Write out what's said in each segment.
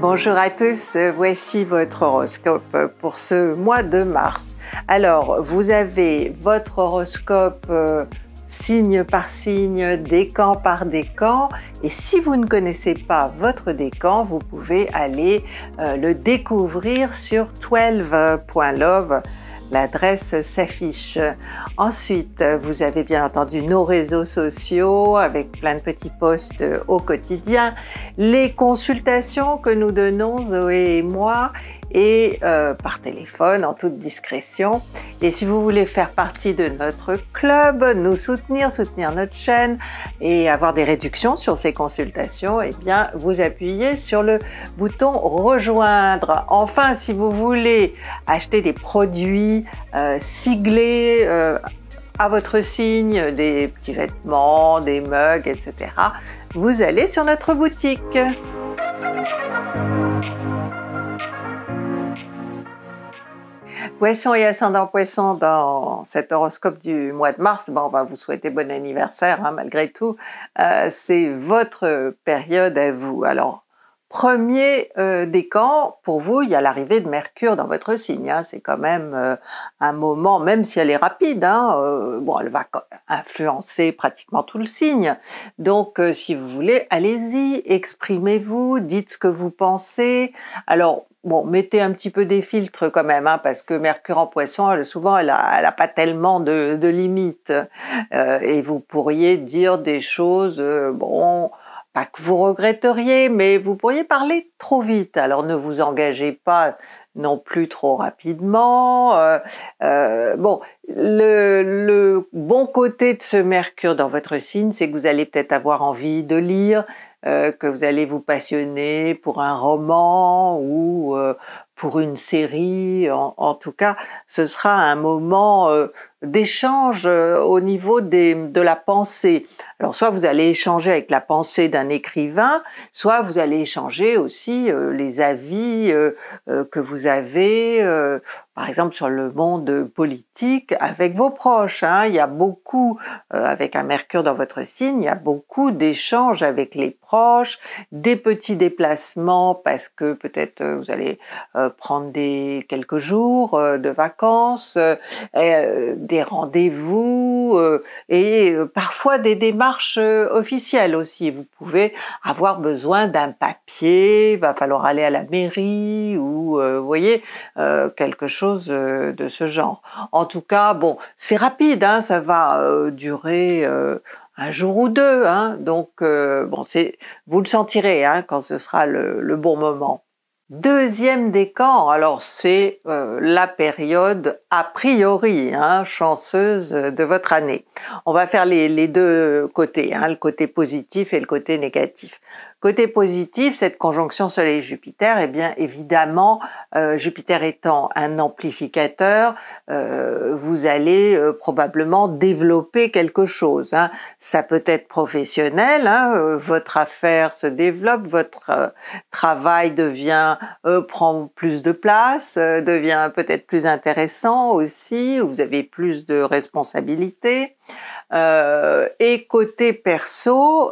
Bonjour à tous, voici votre horoscope pour ce mois de mars. Alors, vous avez votre horoscope euh, signe par signe, décan par décan. Et si vous ne connaissez pas votre décan, vous pouvez aller euh, le découvrir sur 12.love l'adresse s'affiche. Ensuite, vous avez bien entendu nos réseaux sociaux avec plein de petits posts au quotidien, les consultations que nous donnons, Zoé et moi, et euh, par téléphone en toute discrétion. Et si vous voulez faire partie de notre club, nous soutenir, soutenir notre chaîne et avoir des réductions sur ces consultations, et eh bien vous appuyez sur le bouton rejoindre. Enfin, si vous voulez acheter des produits euh, siglés euh, à votre signe, des petits vêtements, des mugs, etc., vous allez sur notre boutique. Poisson et ascendant poisson dans cet horoscope du mois de mars, bon, on va vous souhaiter bon anniversaire hein, malgré tout, euh, c'est votre période à vous. Alors, premier euh, décan, pour vous, il y a l'arrivée de Mercure dans votre signe, hein. c'est quand même euh, un moment, même si elle est rapide, hein, bon, elle va influencer pratiquement tout le signe. Donc, si vous voulez, allez-y, exprimez-vous, dites ce que vous pensez. Alors, Bon, mettez un petit peu des filtres quand même, hein, parce que Mercure en poisson, souvent, elle n'a a pas tellement de, limites. Euh, et vous pourriez dire des choses, euh, bon, pas que vous regretteriez, mais vous pourriez parler trop vite. Alors ne vous engagez pas non plus trop rapidement. Euh, bon, le, bon côté de ce Mercure dans votre signe, c'est que vous allez peut-être avoir envie de lire, euh, que vous allez vous passionner pour un roman ou euh, pour une série. en, tout cas, ce sera un moment euh, d'échanges euh, au niveau des, de la pensée. Alors soit vous allez échanger avec la pensée d'un écrivain, soit vous allez échanger aussi euh, les avis euh, que vous avez, par exemple sur le monde politique, avec vos proches. Hein. Il y a beaucoup, avec un Mercure dans votre signe, il y a beaucoup d'échanges avec les proches, des petits déplacements parce que peut-être vous allez prendre des quelques jours de vacances. Et, des rendez-vous euh, et euh, parfois des démarches euh, officielles aussi. Vous pouvez avoir besoin d'un papier, il va falloir aller à la mairie ou, voyez, quelque chose de ce genre. En tout cas, bon, c'est rapide, hein, ça va durer un jour ou deux. Hein. Donc, bon, c'est, vous le sentirez hein, quand ce sera le bon moment. Deuxième décan, alors c'est euh, la période a priori hein, chanceuse de votre année. On va faire les, deux côtés, hein, le côté positif et le côté négatif. Côté positif, cette conjonction Soleil-Jupiter, eh bien évidemment, euh, Jupiter étant un amplificateur, euh, vous allez euh, probablement développer quelque chose. Hein. Ça peut être professionnel, hein, votre affaire se développe, votre travail devient prend plus de place, devient peut-être plus intéressant aussi, vous avez plus de responsabilités. et côté perso,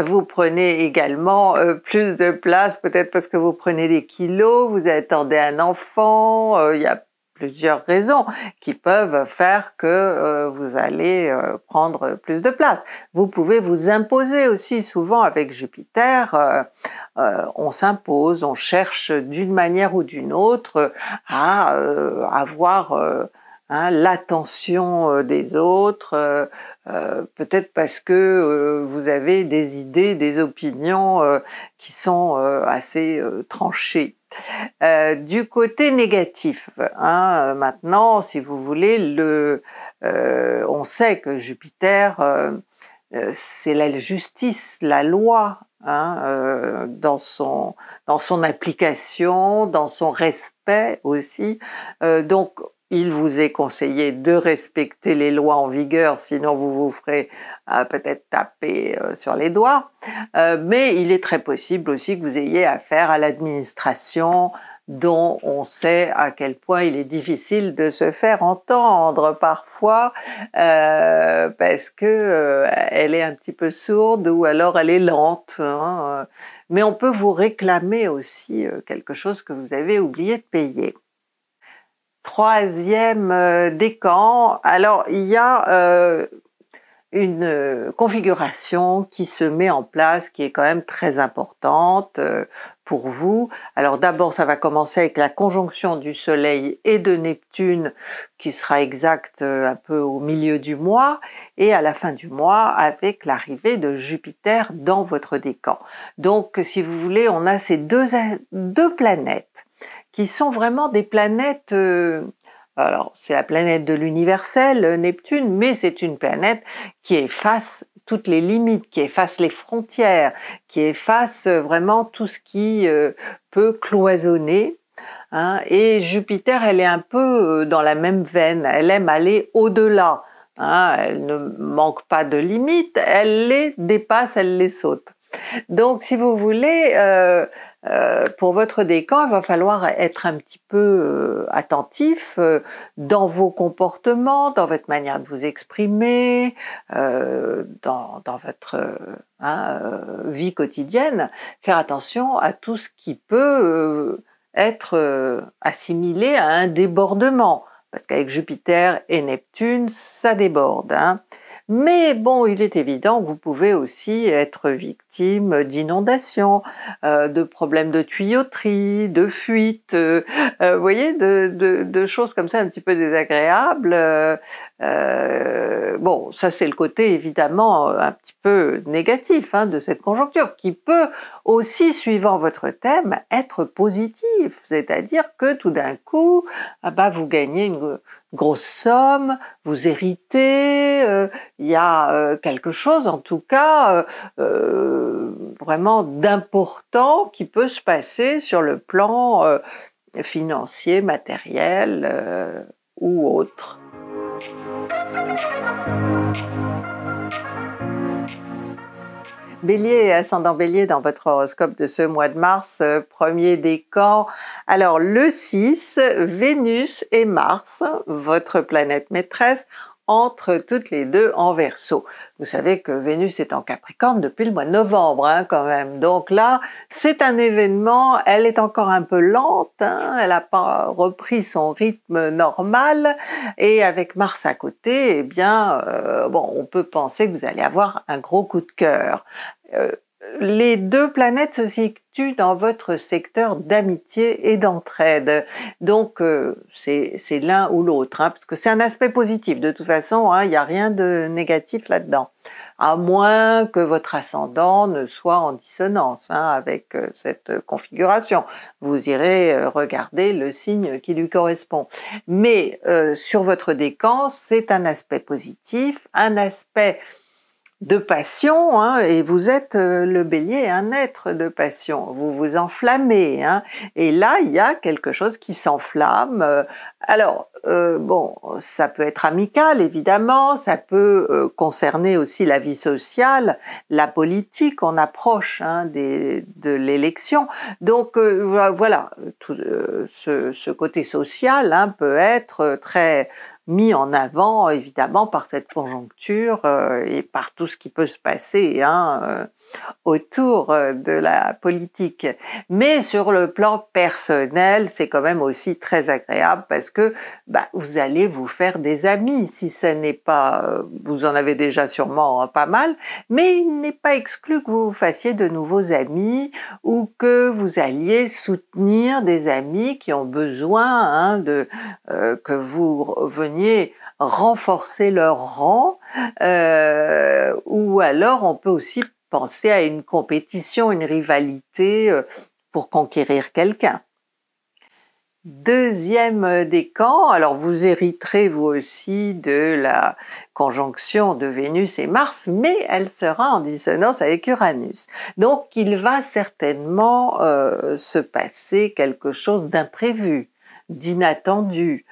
vous prenez également euh, plus de place, peut-être parce que vous prenez des kilos, vous attendez un enfant, euh, il y a plusieurs raisons qui peuvent faire que euh, vous allez prendre plus de place. Vous pouvez vous imposer aussi, souvent avec Jupiter, on s'impose, on cherche d'une manière ou d'une autre à avoir hein, l'attention des autres, euh, peut-être parce que euh, vous avez des idées, des opinions euh, qui sont assez tranchées. du côté négatif, hein, maintenant, si vous voulez, le, on sait que Jupiter, c'est la justice, la loi, hein, dans son dans son application, dans son respect aussi. donc il vous est conseillé de respecter les lois en vigueur, sinon vous vous ferez euh, peut-être taper euh, sur les doigts. Euh, mais il est très possible aussi que vous ayez affaire à l'administration dont on sait à quel point il est difficile de se faire entendre parfois parce que elle est un petit peu sourde ou alors elle est lente. Hein, mais on peut vous réclamer aussi quelque chose que vous avez oublié de payer troisième euh, décan. Alors, il y a euh, une euh, configuration qui se met en place qui est quand même très importante pour vous. Alors d'abord, ça va commencer avec la conjonction du Soleil et de Neptune qui sera exacte un peu au milieu du mois et à la fin du mois avec l'arrivée de Jupiter dans votre décan. Donc si vous voulez, on a ces deux planètes qui sont vraiment des planètes euh, alors, c'est la planète de l'universel, euh, Neptune, mais c'est une planète qui efface toutes les limites, qui efface les frontières, qui efface euh, vraiment tout ce qui peut cloisonner. Hein. Et Jupiter, elle est un peu dans la même veine, elle aime aller au-delà. Hein. Elle ne manque pas de limites, elle les dépasse, elle les saute. Donc, si vous voulez, euh, pour votre décan, il va falloir être un petit peu euh, attentif euh, dans vos comportements, dans votre manière de vous exprimer, dans, votre hein, vie quotidienne. Faire attention à tout ce qui peut être assimilé à un débordement, parce qu'avec Jupiter et Neptune, ça déborde. Hein. Mais bon, il est évident que vous pouvez aussi être victime d'inondations, euh, de problèmes de tuyauterie, de fuites, euh, euh, vous voyez, de, choses comme ça un petit peu désagréables. bon, ça c'est le côté évidemment un petit peu négatif hein, de cette conjoncture, qui peut aussi, suivant votre thème, être positif, c'est-à-dire que tout d'un coup, ah bah, vous gagnez une grosse somme, vous héritez, il y a quelque chose en tout cas vraiment d'important qui peut se passer sur le plan euh, financier, matériel euh, ou autre. Bélier et ascendant Bélier dans votre horoscope de ce mois de mars, euh, premier décan. Alors le 6, Vénus et Mars, votre planète maîtresse, entre toutes les deux en verso. Vous savez que Vénus est en Capricorne depuis le mois de novembre hein, quand même. Donc là, c'est un événement, elle est encore un peu lente, hein. elle n'a pas repris son rythme normal et avec Mars à côté, eh bien, euh, bon, on peut penser que vous allez avoir un gros coup de cœur. Euh, les deux planètes se situent dans votre secteur d'amitié et d'entraide. Donc, euh, c'est l'un ou l'autre, hein, parce que c'est un aspect positif. De toute façon, hein, il n'y a rien de négatif là-dedans, à moins que votre ascendant ne soit en dissonance hein, avec euh, cette configuration. Vous irez euh, regarder le signe qui lui correspond. Mais euh, sur votre décan, c'est un aspect positif, un aspect de passion, hein, et vous êtes euh, le bélier, un être de passion, vous vous enflammez, hein, et là il y a quelque chose qui s'enflamme. Euh, alors, euh, bon, ça peut être amical évidemment, ça peut concerner aussi la vie sociale, la politique, on approche hein, de l'élection. Donc voilà, ce, ce, côté social hein, peut être très mis en avant évidemment par cette conjoncture euh, et par tout ce qui peut se passer hein, euh, autour euh, de la politique. Mais sur le plan personnel, c'est quand même aussi très agréable parce que bah, vous allez vous faire des amis si ce n'est pas, vous en avez déjà sûrement hein, pas mal, mais il n'est pas exclu que vous fassiez de nouveaux amis ou que vous alliez soutenir des amis qui ont besoin hein, de que vous veniez renforcer leur rang, euh, ou alors on peut aussi penser à une compétition, une rivalité euh, pour conquérir quelqu'un. Deuxième des camps, alors vous hériterez vous aussi de la conjonction de Vénus et Mars, mais elle sera en dissonance avec Uranus. Donc il va certainement euh, se passer quelque chose d'imprévu, d'inattendu.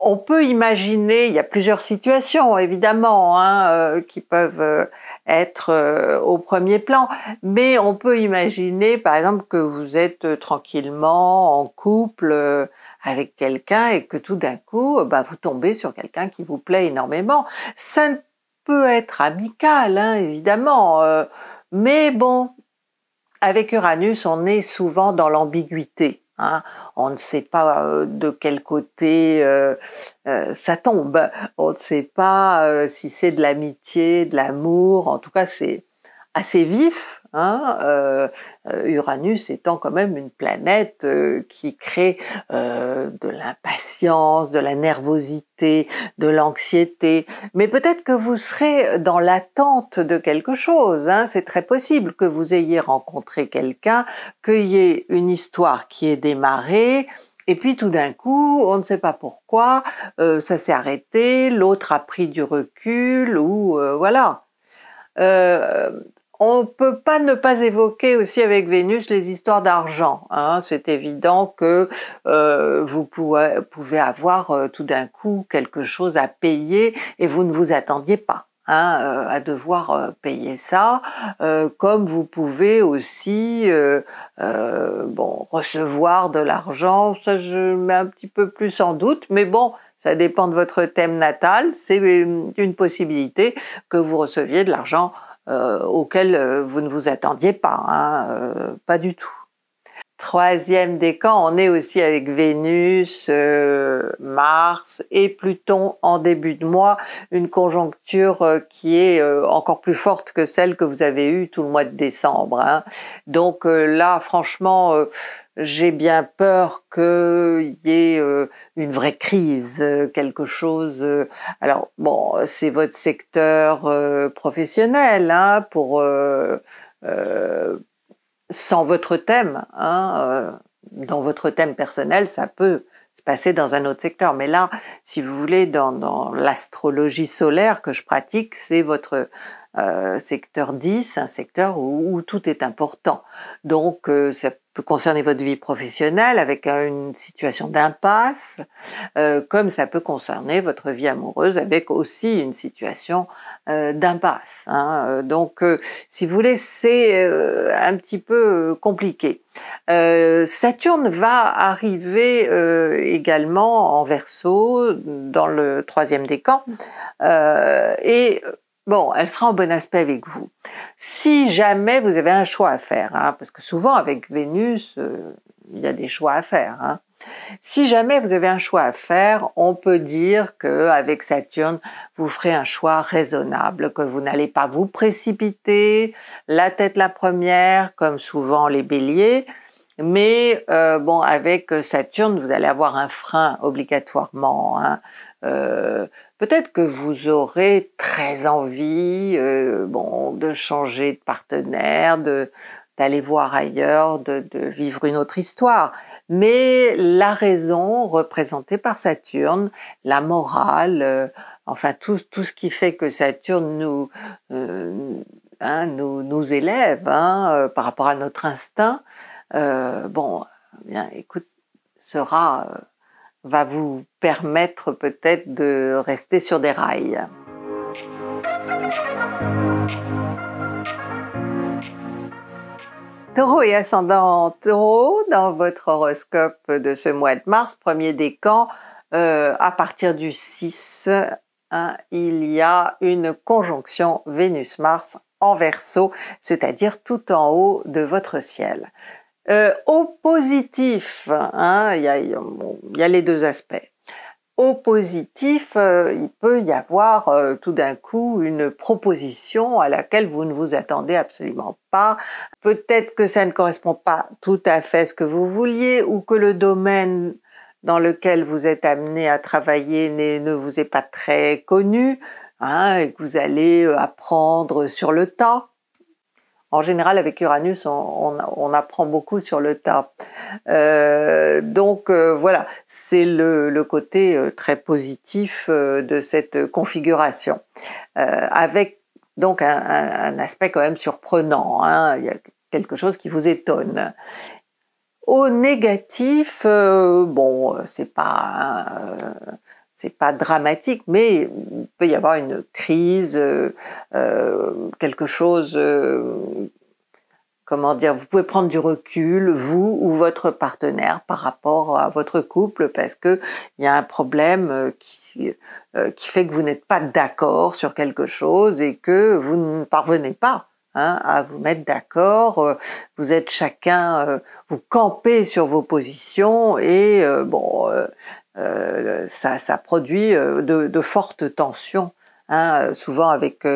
On peut imaginer, il y a plusieurs situations évidemment hein, euh, qui peuvent euh, être euh, au premier plan, mais on peut imaginer par exemple que vous êtes tranquillement en couple avec quelqu'un et que tout d'un coup bah, vous tombez sur quelqu'un qui vous plaît énormément. Ça peut être amical hein, évidemment, mais bon, avec Uranus on est souvent dans l'ambiguïté. Hein. on ne sait pas euh, de quel côté euh, euh, ça tombe. On ne sait pas si c'est de l'amitié, de l'amour. En tout cas, c'est assez vif Hein, euh, euh, Uranus étant quand même une planète euh, qui crée de l'impatience, de la nervosité, de l'anxiété. Mais peut-être que vous serez dans l'attente de quelque chose. Hein. C'est très possible que vous ayez rencontré quelqu'un, qu'il y ait une histoire qui est démarrée, et puis tout d'un coup, on ne sait pas pourquoi, ça s'est arrêté, l'autre a pris du recul, ou voilà. On peut pas ne pas évoquer aussi avec Vénus les histoires d'argent. Hein. C'est évident que euh, vous pouvez, avoir euh, tout d'un coup quelque chose à payer et vous ne vous attendiez pas. Hein, euh, à devoir payer ça, comme vous pouvez aussi bon, recevoir de l'argent, ça je mets un petit peu plus en doute, mais bon, ça dépend de votre thème natal, c'est une possibilité que vous receviez de l'argent euh, auquel euh, vous ne vous attendiez pas, hein, euh, pas du tout troisième décan, on est aussi avec Vénus, euh, Mars et Pluton en début de mois, une conjoncture euh, qui est euh, encore plus forte que celle que vous avez eue tout le mois de décembre. Hein. Donc là, franchement, j'ai bien peur qu'il y ait une vraie crise, quelque chose. alors bon, c'est votre secteur professionnel hein, pour sans votre thème. Hein, euh, dans votre thème personnel, ça peut se passer dans un autre secteur. Mais là, si vous voulez, dans, l'astrologie solaire que je pratique, c'est votre euh, secteur 10, un secteur où, tout est important. Donc, euh, peut concerner votre vie professionnelle avec euh, une situation d'impasse, euh, comme ça peut concerner votre vie amoureuse avec aussi une situation euh, d'impasse. Hein. Donc, si vous voulez, c'est un petit peu compliqué. Saturne va arriver également en verso dans le troisième décan et bon, elle sera en bon aspect avec vous. Si jamais vous avez un choix à faire, hein, parce que souvent avec Vénus, euh, il y a des choix à faire. Hein. Si jamais vous avez un choix à faire, on peut dire que avec Saturne, vous ferez un choix raisonnable, que vous n'allez pas vous précipiter, la tête la première, comme souvent les Béliers. Mais euh, bon, avec Saturne, vous allez avoir un frein obligatoirement. Hein. Euh, Peut-être que vous aurez très envie euh, bon, de changer de partenaire, de, d'aller voir ailleurs, de, vivre une autre histoire. Mais la raison représentée par Saturne, la morale, euh, enfin tout, ce qui fait que Saturne nous, euh, hein, nous, élève hein, par rapport à notre instinct, bon, eh bien, écoute, sera va vous permettre peut-être de rester sur des rails. Taureau et ascendant taureau, dans votre horoscope de ce mois de mars, premier décan, euh, à partir du 6, hein, il y a une conjonction Vénus-Mars en verso, c'est-à-dire tout en haut de votre ciel. Euh, au positif, hein, il y, a les deux aspects. Au positif, euh, il peut y avoir euh, tout d'un coup une proposition à laquelle vous ne vous attendez absolument pas. Peut-être que ça ne correspond pas tout à fait ce que vous vouliez ou que le domaine dans lequel vous êtes amené à travailler ne vous est pas très connu hein, et que vous allez apprendre sur le tas en général, avec Uranus, on, apprend beaucoup sur le tas. Euh, donc euh, voilà, c'est le, côté euh, très positif de cette configuration, avec donc un, aspect quand même surprenant. Hein. Il y a quelque chose qui vous étonne. Au négatif, bon, c'est pas c'est pas dramatique, mais il peut y avoir une crise, euh, euh, quelque chose. Euh, comment dire Vous pouvez prendre du recul, vous ou votre partenaire, par rapport à votre couple, parce que il y a un problème qui fait que vous n'êtes pas d'accord sur quelque chose et que vous ne parvenez pas. Hein, à vous mettre d'accord. Vous êtes chacun, vous campez sur vos positions et bon, euh, ça, produit euh, de, fortes tensions, hein, euh, souvent avec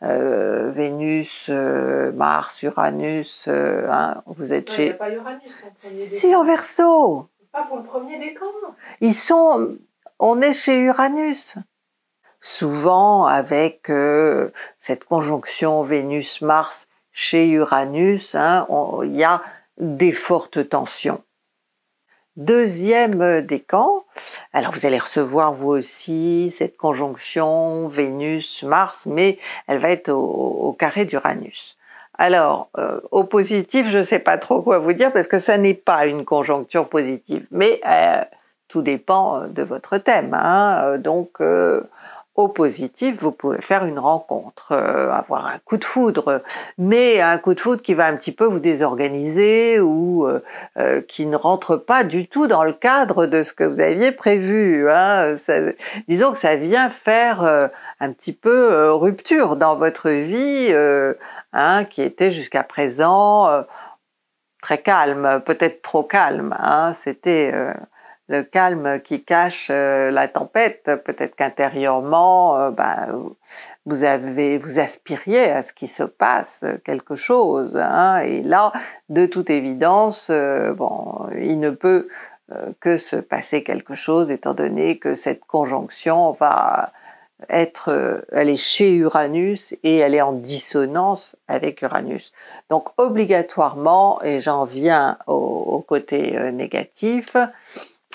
Vénus, Mars, Uranus, hein, vous êtes chez... pas Uranus en Si, en verso Pas pour le premier décan Ils sont... On est chez Uranus souvent avec cette conjonction Vénus-Mars chez Uranus, hein, il y a des fortes tensions deuxième euh, décan. Alors vous allez recevoir vous aussi cette conjonction Vénus-Mars, mais elle va être au, carré d'Uranus. Alors, euh, au positif, je ne sais pas trop quoi vous dire parce que ça n'est pas une conjoncture positive, mais euh, tout dépend de votre thème. Hein, donc, au positif, vous pouvez faire une rencontre, euh, avoir un coup de foudre, mais un coup de foudre qui va un petit peu vous désorganiser ou euh, euh, qui ne rentre pas du tout dans le cadre de ce que vous aviez prévu. Hein. disons que ça vient faire un petit peu rupture dans votre vie, hein, qui était jusqu'à présent très calme, peut-être trop calme. Hein. C'était le calme qui cache euh, la tempête. Peut-être qu'intérieurement, euh, ben, vous avez, vous aspiriez à ce qui se passe quelque chose. Hein. et là, de toute évidence, euh, bon, il ne peut que se passer quelque chose, étant donné que cette conjonction va être, elle est chez Uranus et elle est en dissonance avec Uranus. Donc obligatoirement, et j'en viens au côté négatif,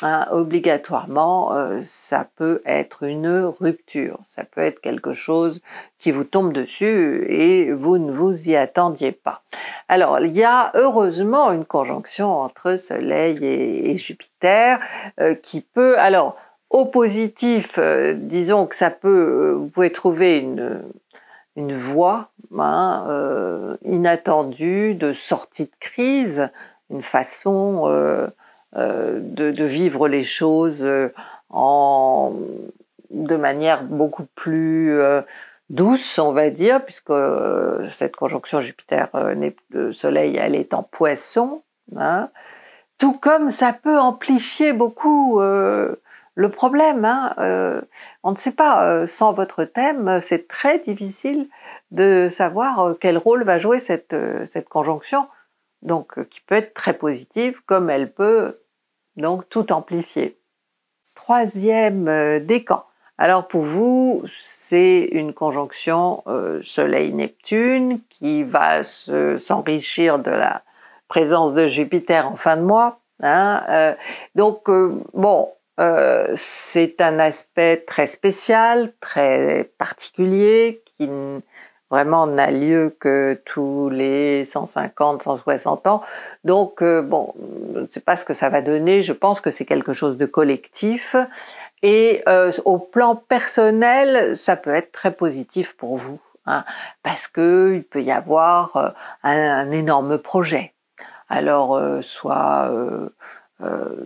ah, obligatoirement, euh, ça peut être une rupture, ça peut être quelque chose qui vous tombe dessus et vous ne vous y attendiez pas. Alors, il y a heureusement une conjonction entre Soleil et, Jupiter euh, qui peut... Alors, au positif, euh, disons que ça peut... vous pouvez trouver une voie hein, inattendue de sortie de crise, une façon euh, de, vivre les choses euh, en, de manière beaucoup plus euh, douce, on va dire, puisque cette conjonction Jupiter-Soleil, elle est en poisson, hein, tout comme ça peut amplifier beaucoup le problème. Hein, on ne sait pas, sans votre thème, c'est très difficile de savoir quel rôle va jouer cette, cette conjonction, donc qui peut être très positive, comme elle peut donc tout amplifié. Troisième euh, décan. Alors pour vous, c'est une conjonction euh, Soleil-Neptune qui va s'enrichir de la présence de Jupiter en fin de mois. Hein, euh. donc bon, c'est un aspect très spécial, très particulier, qui vraiment n'a lieu que tous les 150, 160 ans. Donc euh, bon, je ne sais pas ce que ça va donner. Je pense que c'est quelque chose de collectif. Et euh, au plan personnel, ça peut être très positif pour vous, hein, parce que il peut y avoir euh, un, un, énorme projet. Alors soit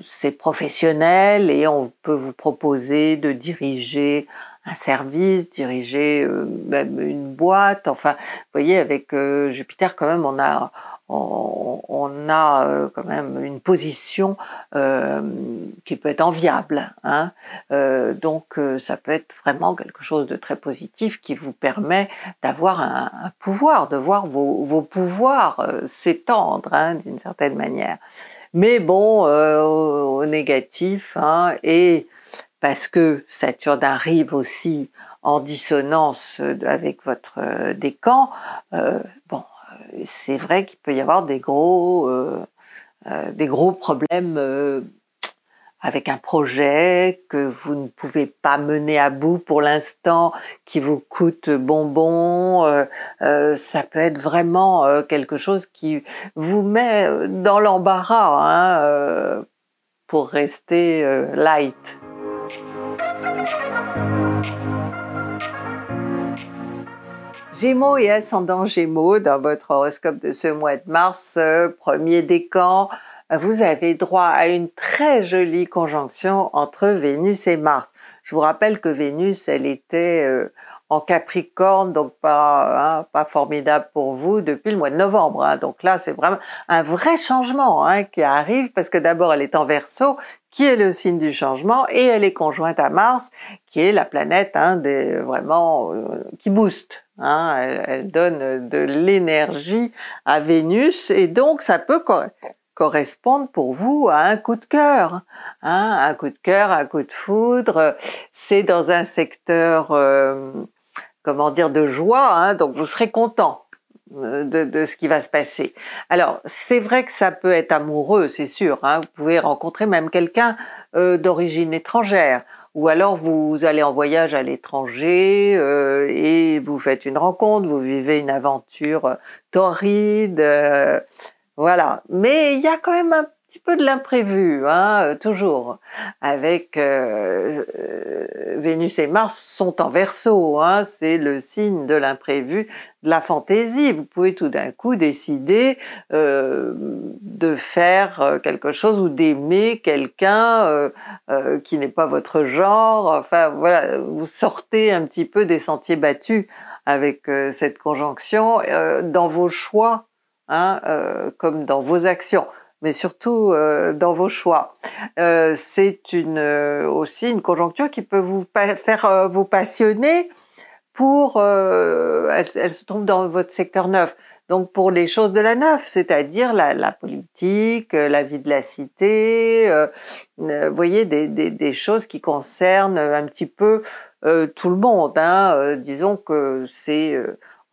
c'est professionnel et on peut vous proposer de diriger un service, diriger euh, même une boîte. Enfin, vous voyez, avec euh, Jupiter, quand même, on a, on, a euh, quand même une position qui peut être enviable. Hein. donc, ça peut être vraiment quelque chose de très positif qui vous permet d'avoir un, pouvoir, de voir vos, vos pouvoirs s'étendre hein, d'une certaine manière. Mais bon, au, négatif, hein, et parce que Saturne arrive aussi en dissonance euh, avec votre euh, décan, euh, bon, c'est vrai qu'il peut y avoir des gros, des gros problèmes avec un projet que vous ne pouvez pas mener à bout pour l'instant, qui vous coûte bonbon, ça peut être vraiment quelque chose qui vous met dans l'embarras hein, pour rester light. Gémeaux et ascendant Gémeaux, dans votre horoscope de ce mois de mars, euh, premier décan, vous avez droit à une très jolie conjonction entre Vénus et Mars. Je vous rappelle que Vénus, elle était euh, Capricorne, donc pas, hein, pas formidable pour vous depuis le mois de novembre. Hein. Donc là, c'est vraiment un vrai changement hein, qui arrive parce que d'abord, elle est en verso, qui est le signe du changement, et elle est conjointe à Mars, qui est la planète des, vraiment euh, qui booste. Elle, donne de l'énergie à Vénus, et donc ça peut correspondre pour vous à un coup de cœur. un coup de cœur, un coup de foudre, c'est dans un secteur euh, comment dire, de joie, hein, donc vous serez content. Euh, de, ce qui va se passer. Alors, c'est vrai que ça peut être amoureux, c'est sûr. Hein, vous pouvez rencontrer même quelqu'un euh, d'origine étrangère. Ou alors vous allez en voyage à l'étranger euh, et vous faites une rencontre, vous vivez une aventure torride. voilà. Mais il y a quand même un petit peu de l'imprévu, hein, euh, toujours. Avec euh, euh, Vénus et Mars sont en Verseau, hein, c'est le signe de l'imprévu, de la fantaisie. Vous pouvez tout d'un coup décider de faire quelque chose ou d'aimer quelqu'un qui n'est pas votre genre. Enfin voilà, vous sortez un petit peu des sentiers battus avec cette conjonction dans vos choix, hein, comme dans vos actions mais surtout euh, dans vos choix. Euh, c'est une, euh, aussi une conjoncture qui peut vous faire vous passionner pour, elle, se trouve dans votre secteur neuf, donc pour les choses de la neuf, c'est-à-dire la, politique, la vie de la cité, vous voyez, des, choses qui concernent un petit peu tout le monde. Hein. disons que c'est...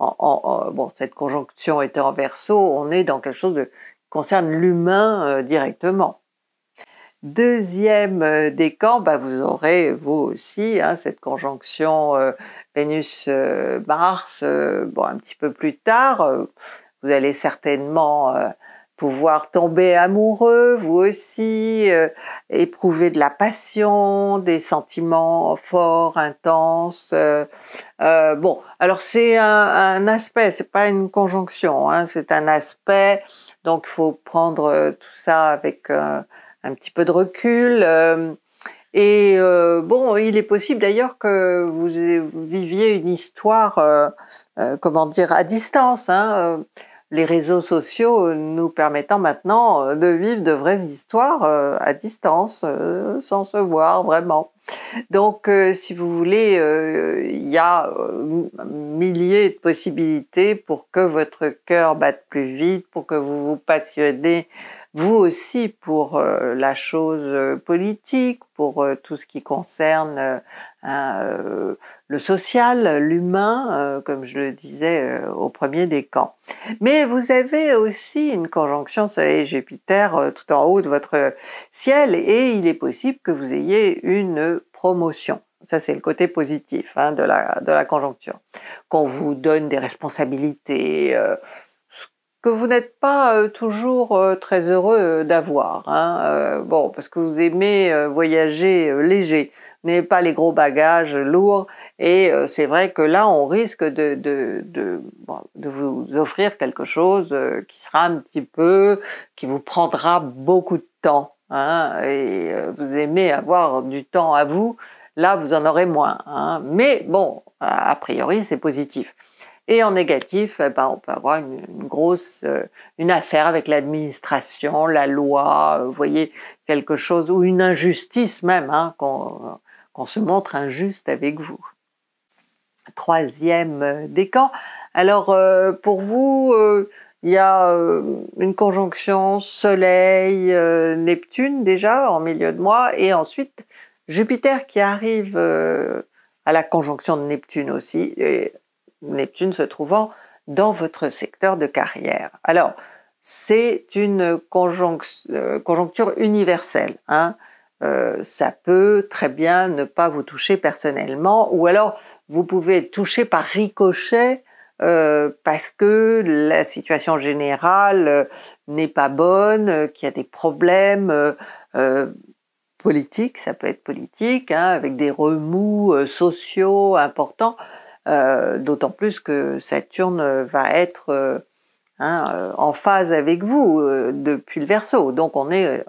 bon, cette conjonction était en verso, on est dans quelque chose de concerne l'humain euh, directement. Deuxième euh, décan, bah vous aurez vous aussi hein, cette conjonction euh, Vénus-Mars bon, un petit peu plus tard. vous allez certainement pouvoir tomber amoureux, vous aussi, éprouver de la passion, des sentiments forts, intenses. bon, alors c'est un, un aspect, c'est pas une conjonction, hein, c'est un aspect donc, il faut prendre euh, tout ça avec euh, un, petit peu de recul. Euh, et bon, il est possible d'ailleurs que vous viviez une histoire, comment dire, à distance. Hein les réseaux sociaux euh, nous permettant maintenant euh, de vivre de vraies histoires euh, à distance, sans se voir vraiment. Donc, si vous voulez, il y a milliers de possibilités pour que votre cœur batte plus vite, pour que vous vous passionnez vous aussi pour la chose politique, pour tout ce qui concerne le social, l'humain, euh, comme je le disais euh, au premier des camps. Mais vous avez aussi une conjonction Soleil-Jupiter euh, tout en haut de votre ciel et il est possible que vous ayez une promotion. Ça, c'est le côté positif hein, de, la, de la conjoncture. Qu'on vous donne des responsabilités que vous n'êtes pas euh, toujours euh, très heureux euh, d'avoir. Hein. bon, parce que vous aimez voyager léger, n'ayez pas les gros bagages lourds. Et c'est vrai que là, on risque de, de, de, de, vous offrir quelque chose qui sera un petit peu, qui vous prendra beaucoup de temps. Hein. et vous aimez avoir du temps à vous. Là, vous en aurez moins. Hein. Mais bon, a priori, c'est positif. Et en négatif, eh ben, on peut avoir une, grosse euh, une affaire avec l'administration, la loi, euh, vous voyez, quelque chose, ou une injustice même, hein, qu'on se montre injuste avec vous. Troisième euh, décan. Alors, pour vous, il y a une conjonction Soleil-Neptune déjà en milieu de mois, et ensuite Jupiter qui arrive à la conjonction de Neptune aussi, et Neptune se trouvant dans votre secteur de carrière. Alors, c'est une euh, conjoncture universelle. Hein. Euh, ça peut très bien ne pas vous toucher personnellement, ou alors vous pouvez être touché par ricochet euh, parce que la situation générale n'est pas bonne, qu'il y a des problèmes politiques, ça peut être politique, hein, avec des remous sociaux importants. Euh, d'autant plus que Saturne euh, va être euh, hein, en phase avec vous depuis le verso, donc on est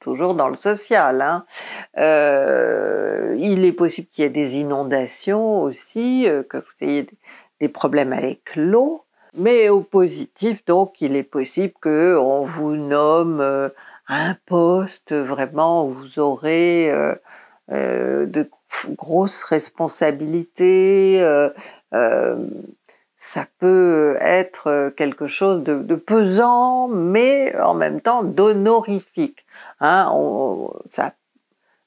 toujours dans le social. Hein. il est possible qu'il y ait des inondations aussi, que vous ayez des problèmes avec l'eau, mais au positif, donc il est possible qu'on vous nomme un poste vraiment où vous aurez de Grosse responsabilité, euh, euh, ça peut être quelque chose de, pesant, mais en même temps d'honorifique. Hein.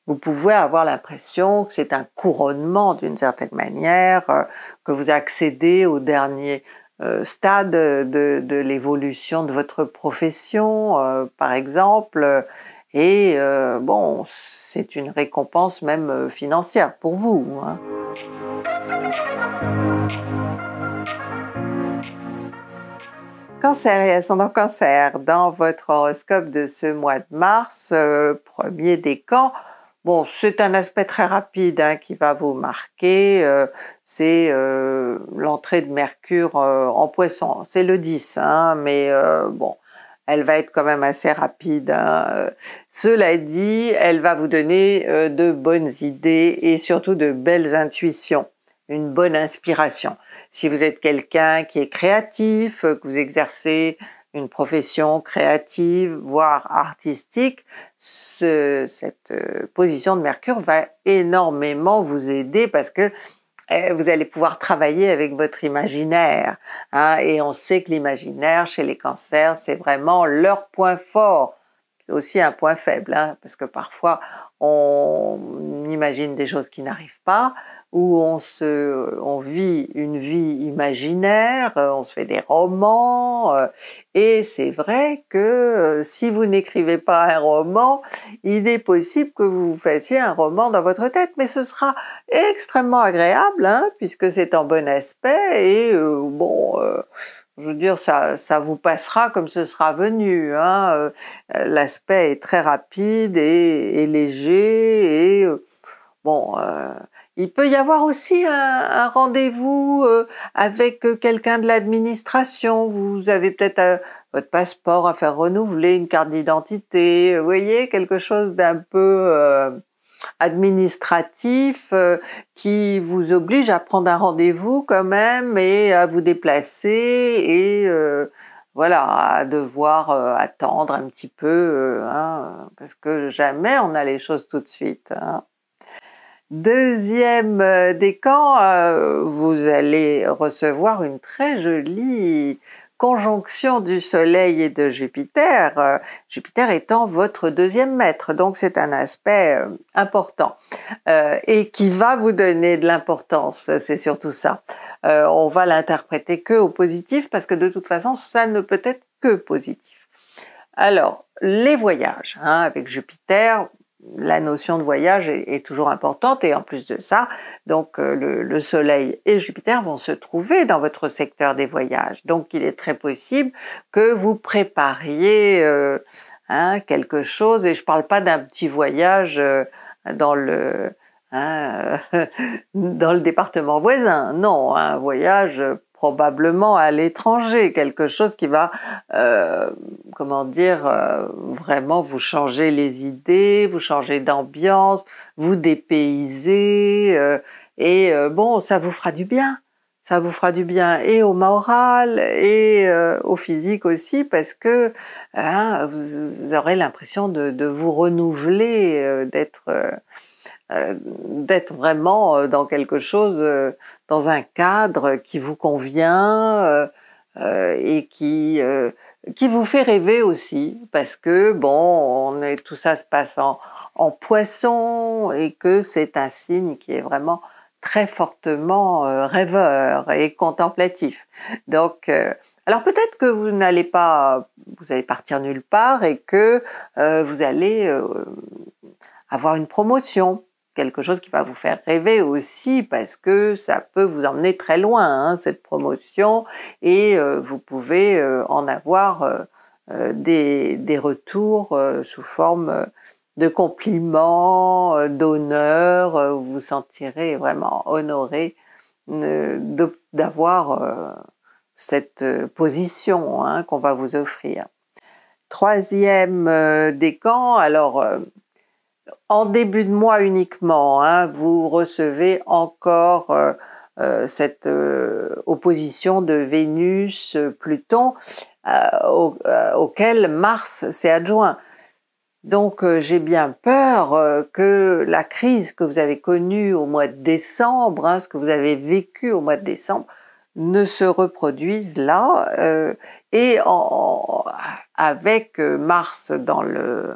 vous pouvez avoir l'impression que c'est un couronnement d'une certaine manière, euh, que vous accédez au dernier stade de l'évolution de votre profession, par exemple, et euh, bon, c'est une récompense même euh, financière pour vous. Hein. Cancer et ascendant cancer, dans votre horoscope de ce mois de mars, euh, premier décan, Bon, c'est un aspect très rapide hein, qui va vous marquer, c'est l'entrée de Mercure en poisson, c'est le 10, hein, mais bon, elle va être quand même assez rapide. Hein. Euh, cela dit, elle va vous donner euh, de bonnes idées et surtout de belles intuitions une bonne inspiration. Si vous êtes quelqu'un qui est créatif, euh, que vous exercez une profession créative, voire artistique, cette position de Mercure va énormément vous aider parce que eh, vous allez pouvoir travailler avec votre imaginaire. Hein. et on sait que l'imaginaire chez les cancers, c'est vraiment leur point fort. C'est aussi un point faible, hein, parce que parfois on imagine des choses qui n'arrivent pas, où on, vit une vie imaginaire, euh, on se fait des romans, euh, et c'est vrai que euh, si vous n'écrivez pas un roman, il est possible que vous fassiez un roman dans votre tête, mais ce sera extrêmement agréable, hein, puisque c'est en bon aspect, et bon... je veux dire, ça, vous passera comme ce sera venu. Hein, l'aspect est très rapide et, léger et bon, il peut y avoir aussi un, rendez-vous euh, avec euh, quelqu'un de l'administration. Vous avez peut-être euh, votre passeport à faire renouveler, une carte d'identité, vous voyez, quelque chose d'un peu administratif qui vous oblige à prendre un rendez-vous quand même et à vous déplacer et voilà, à devoir attendre un petit peu, hein, parce que jamais on a les choses tout de suite. Hein. Deuxième euh, décan, euh, vous allez recevoir une très jolie conjonction du Soleil et de Jupiter, euh, Jupiter étant votre deuxième maître, donc c'est un aspect important et qui va vous donner de l'importance, c'est surtout ça. on va l'interpréter que au positif parce que de toute façon ça ne peut être que positif. Alors, les voyages hein, avec Jupiter, la notion de voyage est, toujours importante et en plus de ça, donc euh, le, Soleil et Jupiter vont se trouver dans votre secteur des voyages. Donc il est très possible que vous prépariez euh, hein, quelque chose et je ne parle pas d'un petit voyage euh, dans le hein, dans le département voisin. Non, un voyage probablement à l'étranger, quelque chose qui va, euh, comment dire, euh, vraiment vous changer les idées, vous changer d'ambiance, vous dépayser, euh, et euh, bon, ça vous fera du bien. Ça vous fera du bien et au moral et au physique aussi parce que hein, vous aurez l'impression de, de, vous renouveler, d'être euh, d'être vraiment euh, dans quelque chose, euh, dans un cadre qui vous convient et qui qui vous fait rêver aussi, parce que bon, on est, tout ça se passe en, poisson et que c'est un signe qui est vraiment très fortement rêveur et contemplatif. Donc, alors peut-être que vous n'allez pas, vous allez partir nulle part et que vous allez avoir une promotion quelque chose qui va vous faire rêver aussi parce que ça peut vous emmener très loin, hein, cette promotion, et euh, vous pouvez euh, en avoir euh, des, retours sous forme de compliments, d'honneur, vous vous sentirez vraiment honoré d'avoir cette position hein, qu'on va vous offrir. Troisième décan, alors en début de mois uniquement, hein, vous recevez encore euh, euh, cette euh, opposition de Vénus-Pluton auquel Mars s'est adjoint. Donc j'ai bien peur que la crise que vous avez connue au mois de décembre, hein, ce que vous avez vécu au mois de décembre, ne se reproduise là. et avec Mars dans le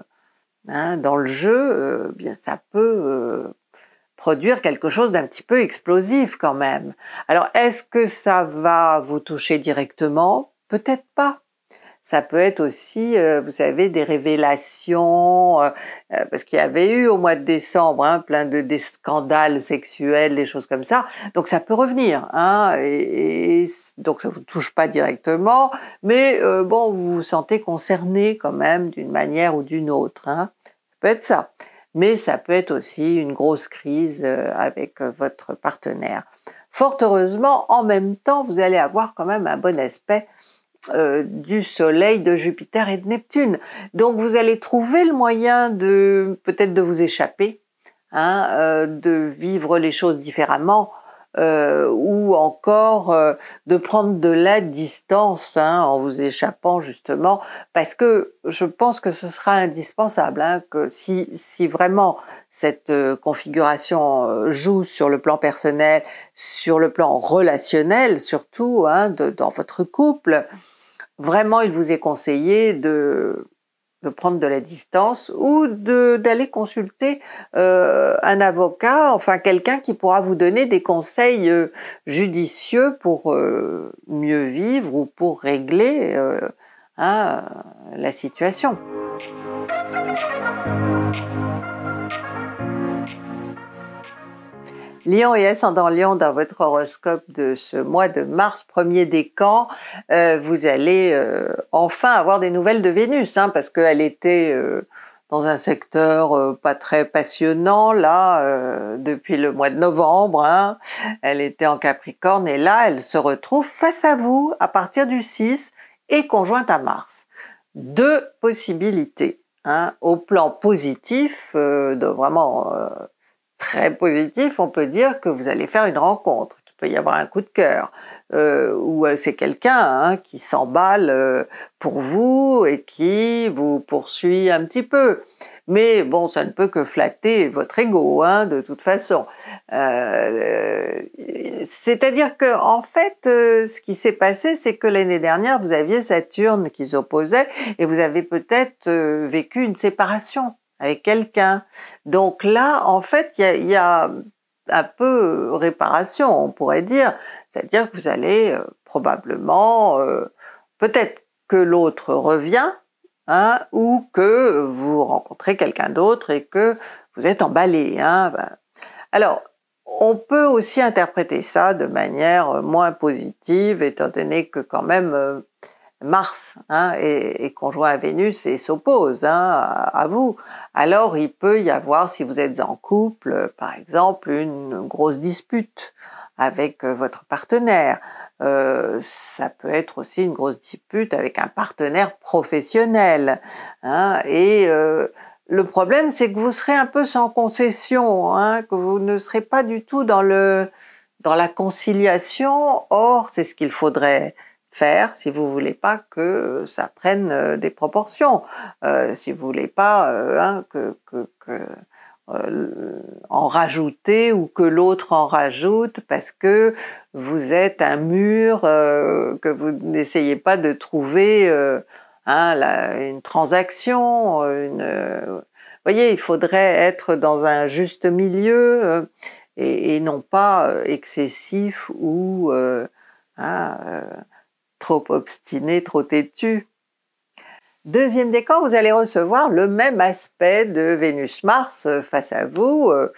Hein, dans le jeu, euh, bien ça peut euh, produire quelque chose d'un petit peu explosif quand même. Alors est-ce que ça va vous toucher directement Peut-être pas. Ça peut être aussi, euh, vous savez, des révélations, euh, euh, parce qu'il y avait eu au mois de décembre hein, plein de scandales sexuels, des choses comme ça. Donc ça peut revenir. Hein, et, donc ça vous touche pas directement, mais bon, vous vous sentez concerné quand même d'une manière ou d'une autre. Hein. Ça peut être ça. Mais ça peut être aussi une grosse crise avec votre partenaire. Fort heureusement, en même temps, vous allez avoir quand même un bon aspect euh, du Soleil, de Jupiter et de Neptune. Donc vous allez trouver le moyen de peut-être de vous échapper, hein, euh, de vivre les choses différemment. Euh, ou encore euh, de prendre de la distance hein, en vous échappant justement, parce que je pense que ce sera indispensable, hein, que si, si vraiment cette euh, configuration joue sur le plan personnel, sur le plan relationnel surtout, hein, de, dans votre couple, vraiment il vous est conseillé de de prendre de la distance ou d'aller consulter euh, un avocat, enfin quelqu'un qui pourra vous donner des conseils euh, judicieux pour euh, mieux vivre ou pour régler hein, la situation. Lion et ascendant Lion dans votre horoscope de ce mois de mars, premier décan, euh, vous allez euh, enfin avoir des nouvelles de Vénus, hein, parce qu'elle était euh, dans un secteur pas très passionnant là depuis le mois de novembre. Hein. elle était en Capricorne et là elle se retrouve face à vous à partir du 6 et conjointe à Mars. Deux possibilités. Hein, au plan positif, de vraiment très positif, on peut dire que vous allez faire une rencontre, qu'il peut y avoir un coup de cœur, euh, ou euh, c'est quelqu'un hein, qui s'emballe euh, pour vous et qui vous poursuit un petit peu. Mais bon, ça ne peut que flatter votre ego, hein, de toute façon. C'est-à-dire que, en fait, ce qui s'est passé, c'est que l'année dernière, vous aviez Saturne qui s'opposait et vous avez peut-être vécu une séparation avec quelqu'un. Donc là, en fait, il y a, un peu réparation, on pourrait dire. C'est-à-dire que vous allez euh, probablement, euh, peut-être que l'autre revient, hein, ou que vous rencontrez quelqu'un d'autre et que vous êtes emballé. Hein, ben. Alors, on peut aussi interpréter ça de manière euh, moins positive, étant donné que quand même, Mars hein, est, conjoint à Vénus et s'oppose hein, à, vous, alors il peut y avoir, si vous êtes en couple, par exemple, une grosse dispute avec euh, votre partenaire. Euh, ça peut être aussi une grosse dispute avec un partenaire professionnel. Hein. et euh, le problème, c'est que vous serez un peu sans concession, hein, que vous ne serez pas du tout dans le dans la conciliation. Or, c'est ce qu'il faudrait faire si vous voulez pas que ça prenne euh, des proportions, euh, si vous voulez pas euh, hein, que, que, en rajouter ou que l'autre en rajoute parce que vous êtes un mur, que vous n'essayez pas de trouver hein, une transaction, une, vous voyez, il faudrait être dans un juste milieu et, non pas excessif ou hein, trop obstiné, trop têtu. Deuxième décor, vous allez recevoir le même aspect de Vénus-Mars euh, face à vous, euh,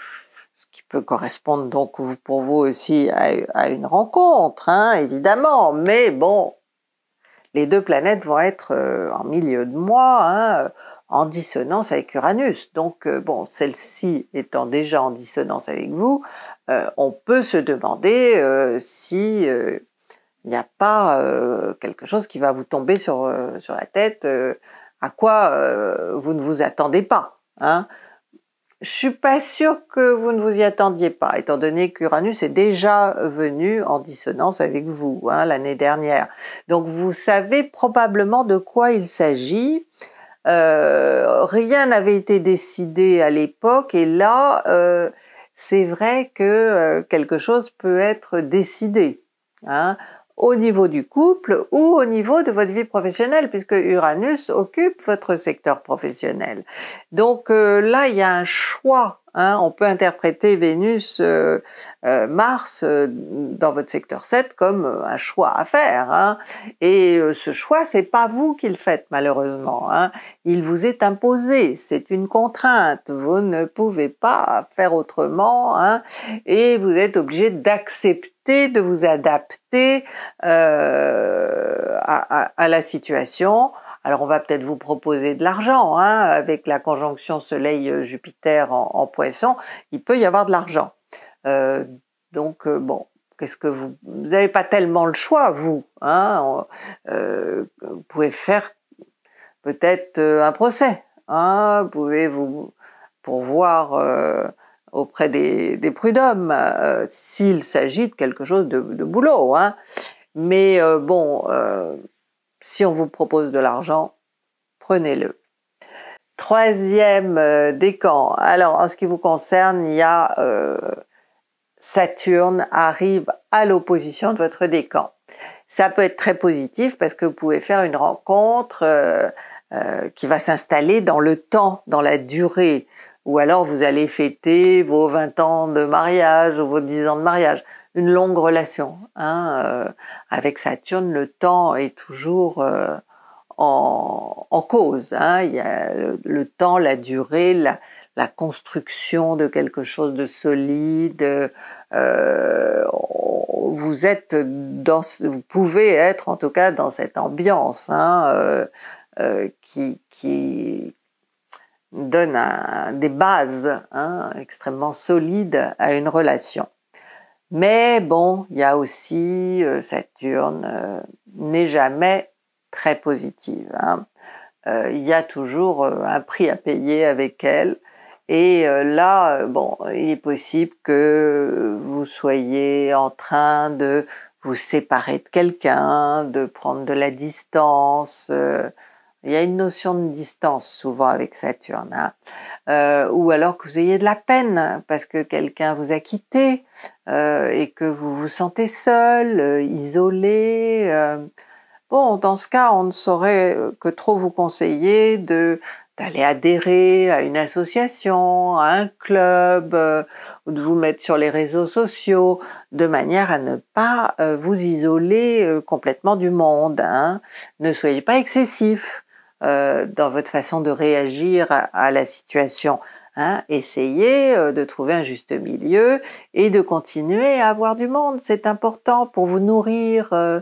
ce qui peut correspondre donc pour vous aussi à, une rencontre, hein, évidemment, mais bon, les deux planètes vont être euh, en milieu de mois, hein, en dissonance avec Uranus. Donc bon, celle-ci étant déjà en dissonance avec vous, on peut se demander si il n'y a pas euh, quelque chose qui va vous tomber sur, euh, la tête euh, à quoi vous ne vous attendez pas. Je hein. Je suis pas sûre que vous ne vous y attendiez pas, étant donné qu'Uranus est déjà venu en dissonance avec vous hein, l'année dernière. Donc vous savez probablement de quoi il s'agit. rien n'avait été décidé à l'époque et là, c'est vrai que quelque chose peut être décidé. Hein au niveau du couple ou au niveau de votre vie professionnelle, puisque Uranus occupe votre secteur professionnel. Donc euh, là, il y a un choix Hein, on peut interpréter Vénus, euh, euh, Mars euh, dans votre secteur 7 comme un choix à faire. Hein. et ce choix, c'est pas vous qui le faites malheureusement. Hein. il vous est imposé, c'est une contrainte. Vous ne pouvez pas faire autrement et vous êtes obligé d'accepter de vous adapter à, la situation alors on va peut-être vous proposer de l'argent, hein, avec la conjonction Soleil-Jupiter en, poisson, il peut y avoir de l'argent. Euh, donc euh, bon, qu'est-ce que vous... n'avez pas tellement le choix, vous. Hein, euh, vous pouvez faire peut-être un procès, hein, vous pouvez vous pourvoir... auprès des, prud'hommes, s'il s'agit de quelque chose de, boulot. Hein. Mais bon, si on vous propose de l'argent, prenez-le. Troisième euh, décan. Alors, en ce qui vous concerne, il y a euh, Saturne arrive à l'opposition de votre décan. Ça peut être très positif parce que vous pouvez faire une rencontre euh, qui va s'installer dans le temps, dans la durée. Ou alors vous allez fêter vos 20 ans de mariage ou vos 10 ans de mariage une longue relation. Hein, euh, avec Saturne, le temps est toujours euh, en, cause. Hein. il y a le, temps, la durée, la, construction de quelque chose de solide. Euh, vous êtes dans, vous pouvez être en tout cas dans cette ambiance hein, qui, donne des bases extrêmement solides à une relation. Mais bon, il y a aussi euh, Saturne euh, n'est jamais très positive. Hein. Euh, il y a toujours un prix à payer avec elle. Et là, bon, il est possible que vous soyez en train de vous séparer de quelqu'un, de prendre de la distance. Il y a une notion de distance souvent avec Saturne. Hein. Euh, ou alors que vous ayez de la peine parce que quelqu'un vous a quitté euh, et que vous vous sentez seul, euh, isolé. Bon, dans ce cas, on ne saurait que trop vous conseiller de d'aller adhérer à une association, à un club, ou de vous mettre sur les réseaux sociaux, de manière à ne pas vous isoler complètement du monde. Hein. Ne soyez pas excessif. Euh, dans votre façon de réagir à, la situation. Hein. essayez euh, de trouver un juste milieu et de continuer à avoir du monde. C'est important pour vous nourrir euh,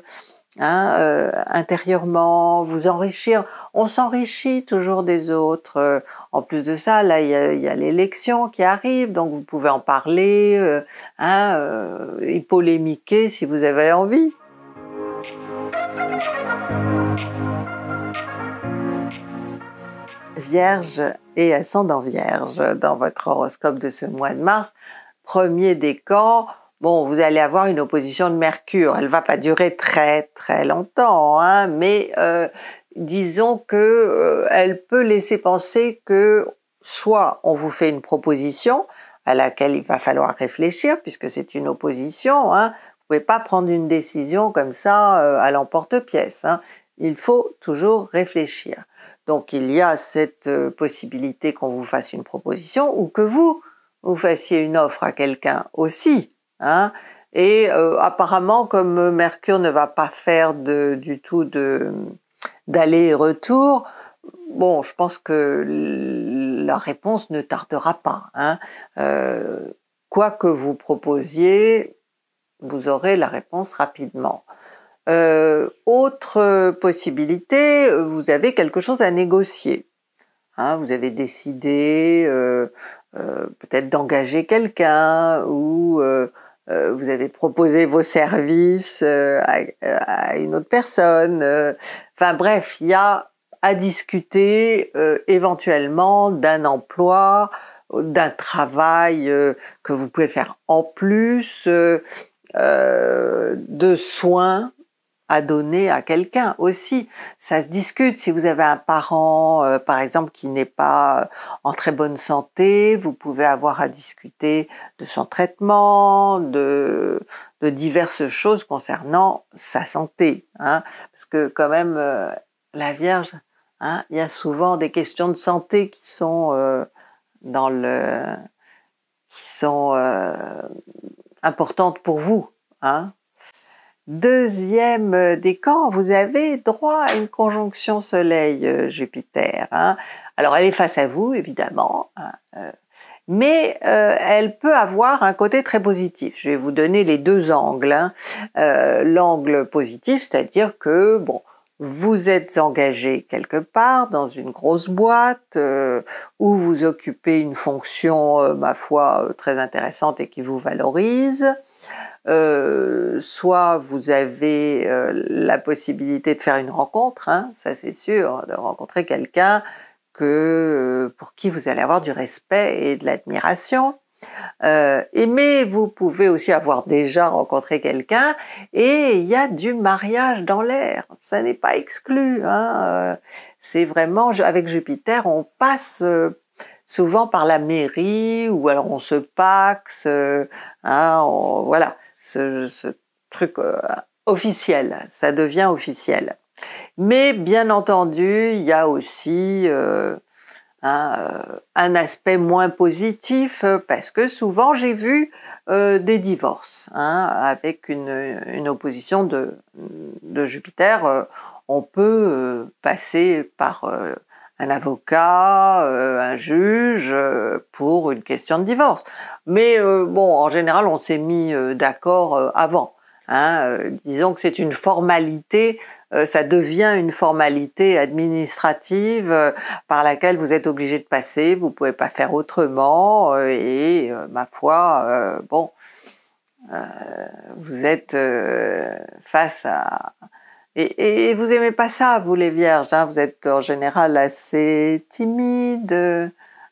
hein, intérieurement, vous enrichir. On s'enrichit toujours des autres. en plus de ça, là, il y a, l'élection qui arrive, donc vous pouvez en parler hein, et polémiquer si vous avez envie. Vierge et ascendant Vierge dans votre horoscope de ce mois de mars. Premier décan, bon, vous allez avoir une opposition de Mercure. Elle va pas durer très très longtemps, hein, mais euh, disons que euh, elle peut laisser penser que soit on vous fait une proposition à laquelle il va falloir réfléchir puisque c'est une opposition. Hein, vous pouvez pas prendre une décision comme ça euh, à l'emporte-pièce. Hein. il faut toujours réfléchir. Donc il y a cette euh, possibilité qu'on vous fasse une proposition ou que vous, vous fassiez une offre à quelqu'un aussi. Hein. Et euh, apparemment, comme euh, Mercure ne va pas faire du tout d'aller et retour, bon, je pense que la réponse ne tardera pas. Hein. quoi que vous proposiez, vous aurez la réponse rapidement. Euh, autre euh, possibilité, euh, vous avez quelque chose à négocier. Hein, vous avez décidé peut-être d'engager quelqu'un ou vous avez proposé vos services à, à, une autre personne. Enfin bref, il y a à discuter éventuellement d'un emploi, d'un travail que vous pouvez faire en plus, de soins à donner à quelqu'un aussi. Ça se discute. Si vous avez un parent, euh, par exemple, qui n'est pas euh, en très bonne santé, vous pouvez avoir à discuter de son traitement, de, diverses choses concernant sa santé. Hein, parce que quand même, euh, la Vierge, hein, il y a souvent des questions de santé qui sont dans le qui sont importantes pour vous. Hein deuxième euh, décan, vous avez droit à une conjonction Soleil-Jupiter. Euh, hein. Alors elle est face à vous, évidemment, hein, euh, mais elle peut avoir un côté très positif. Je vais vous donner les deux angles. Hein. L'angle positif, c'est-à-dire que, bon, vous êtes engagé quelque part dans une grosse boîte où vous occupez une fonction, ma foi, très intéressante et qui vous valorise. Euh, soit vous avez euh, la possibilité de faire une rencontre, hein, ça c'est sûr, de rencontrer quelqu'un que, euh, pour qui vous allez avoir du respect et de l'admiration. mais vous pouvez aussi avoir déjà rencontré quelqu'un et il y a du mariage dans l'air. Ça n'est pas exclu. Hein, c'est vraiment avec Jupiter, on passe souvent par la mairie ou alors on se paxe. Hein, voilà ce, truc euh, officiel, ça devient officiel. Mais bien entendu, il y a aussi euh, euh, un, aspect moins positif parce que souvent j'ai vu des divorces hein. avec une, opposition de, de Jupiter. on peut passer par un avocat, euh, un juge euh, pour une question de divorce. Mais euh, bon, en général, on s'est mis d'accord avant. Hein, disons que c'est une formalité, ça devient une formalité administrative par laquelle vous êtes obligé de passer, vous pouvez pas faire autrement et ma foi, bon, vous êtes face à, et, vous aimez pas ça, vous les vierges, hein? vous êtes en général assez timide,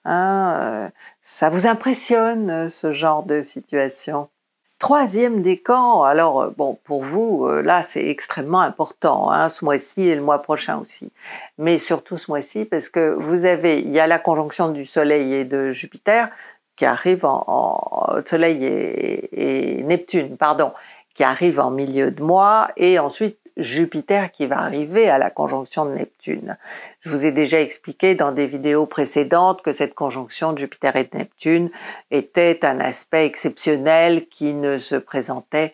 hein? euh, ça vous impressionne euh, ce genre de situation. Troisième décan, alors euh, bon, pour vous, là c'est extrêmement important, hein, ce mois-ci et le mois prochain aussi, mais surtout ce mois-ci parce que vous avez, il y a la conjonction du Soleil et de Jupiter qui arrive en, Soleil et Neptune, pardon, qui arrive en milieu de mois et ensuite Jupiter qui va arriver à la conjonction de Neptune. Je vous ai déjà expliqué dans des vidéos précédentes que cette conjonction de Jupiter et de Neptune était un aspect exceptionnel qui ne se présentait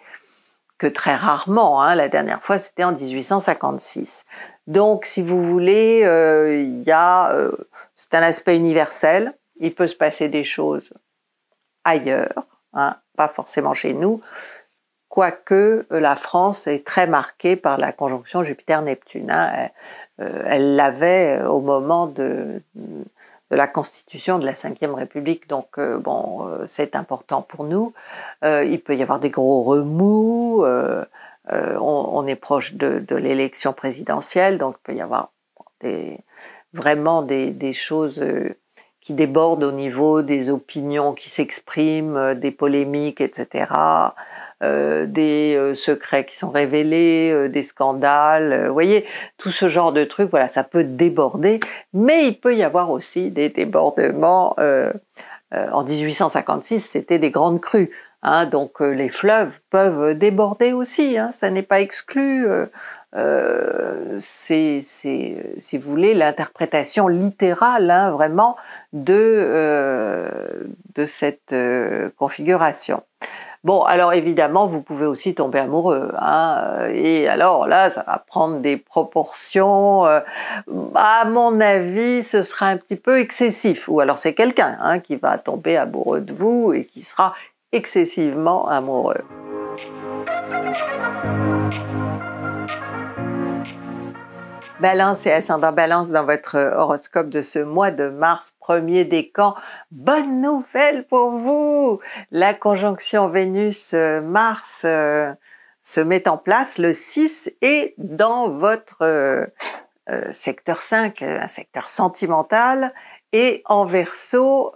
que très rarement. Hein. La dernière fois, c'était en 1856. Donc, si vous voulez, euh, euh, c'est un aspect universel. Il peut se passer des choses ailleurs, hein, pas forcément chez nous quoique euh, la France est très marquée par la conjonction Jupiter-Neptune. Hein. Euh, elle l'avait euh, au moment de, la constitution de la Ve République, donc bon, c'est important pour nous. il peut y avoir des gros remous, on, est proche de, l'élection présidentielle, donc il peut y avoir vraiment des choses qui débordent au niveau des opinions qui s'expriment, des polémiques, etc. Euh, des euh, secrets qui sont révélés, euh, des scandales, vous voyez, tout ce genre de trucs, voilà, ça peut déborder, mais il peut y avoir aussi des débordements. en 1856, c'était des grandes crues, hein, donc les fleuves peuvent déborder aussi, hein, ça n'est pas exclu. c'est, si vous voulez, l'interprétation littérale, hein, vraiment, de, cette configuration. Bon, alors évidemment, vous pouvez aussi tomber amoureux. Hein, euh, et alors là, ça va prendre des proportions. Euh, à mon avis, ce sera un petit peu excessif. Ou alors c'est quelqu'un hein, qui va tomber amoureux de vous et qui sera excessivement amoureux. Balance et ascendant Balance dans votre euh, horoscope de ce mois de mars, premier décan. Bonne nouvelle pour vous La conjonction Vénus-Mars euh, euh, se met en place le 6 et dans votre secteur 5, un secteur sentimental, et en verso,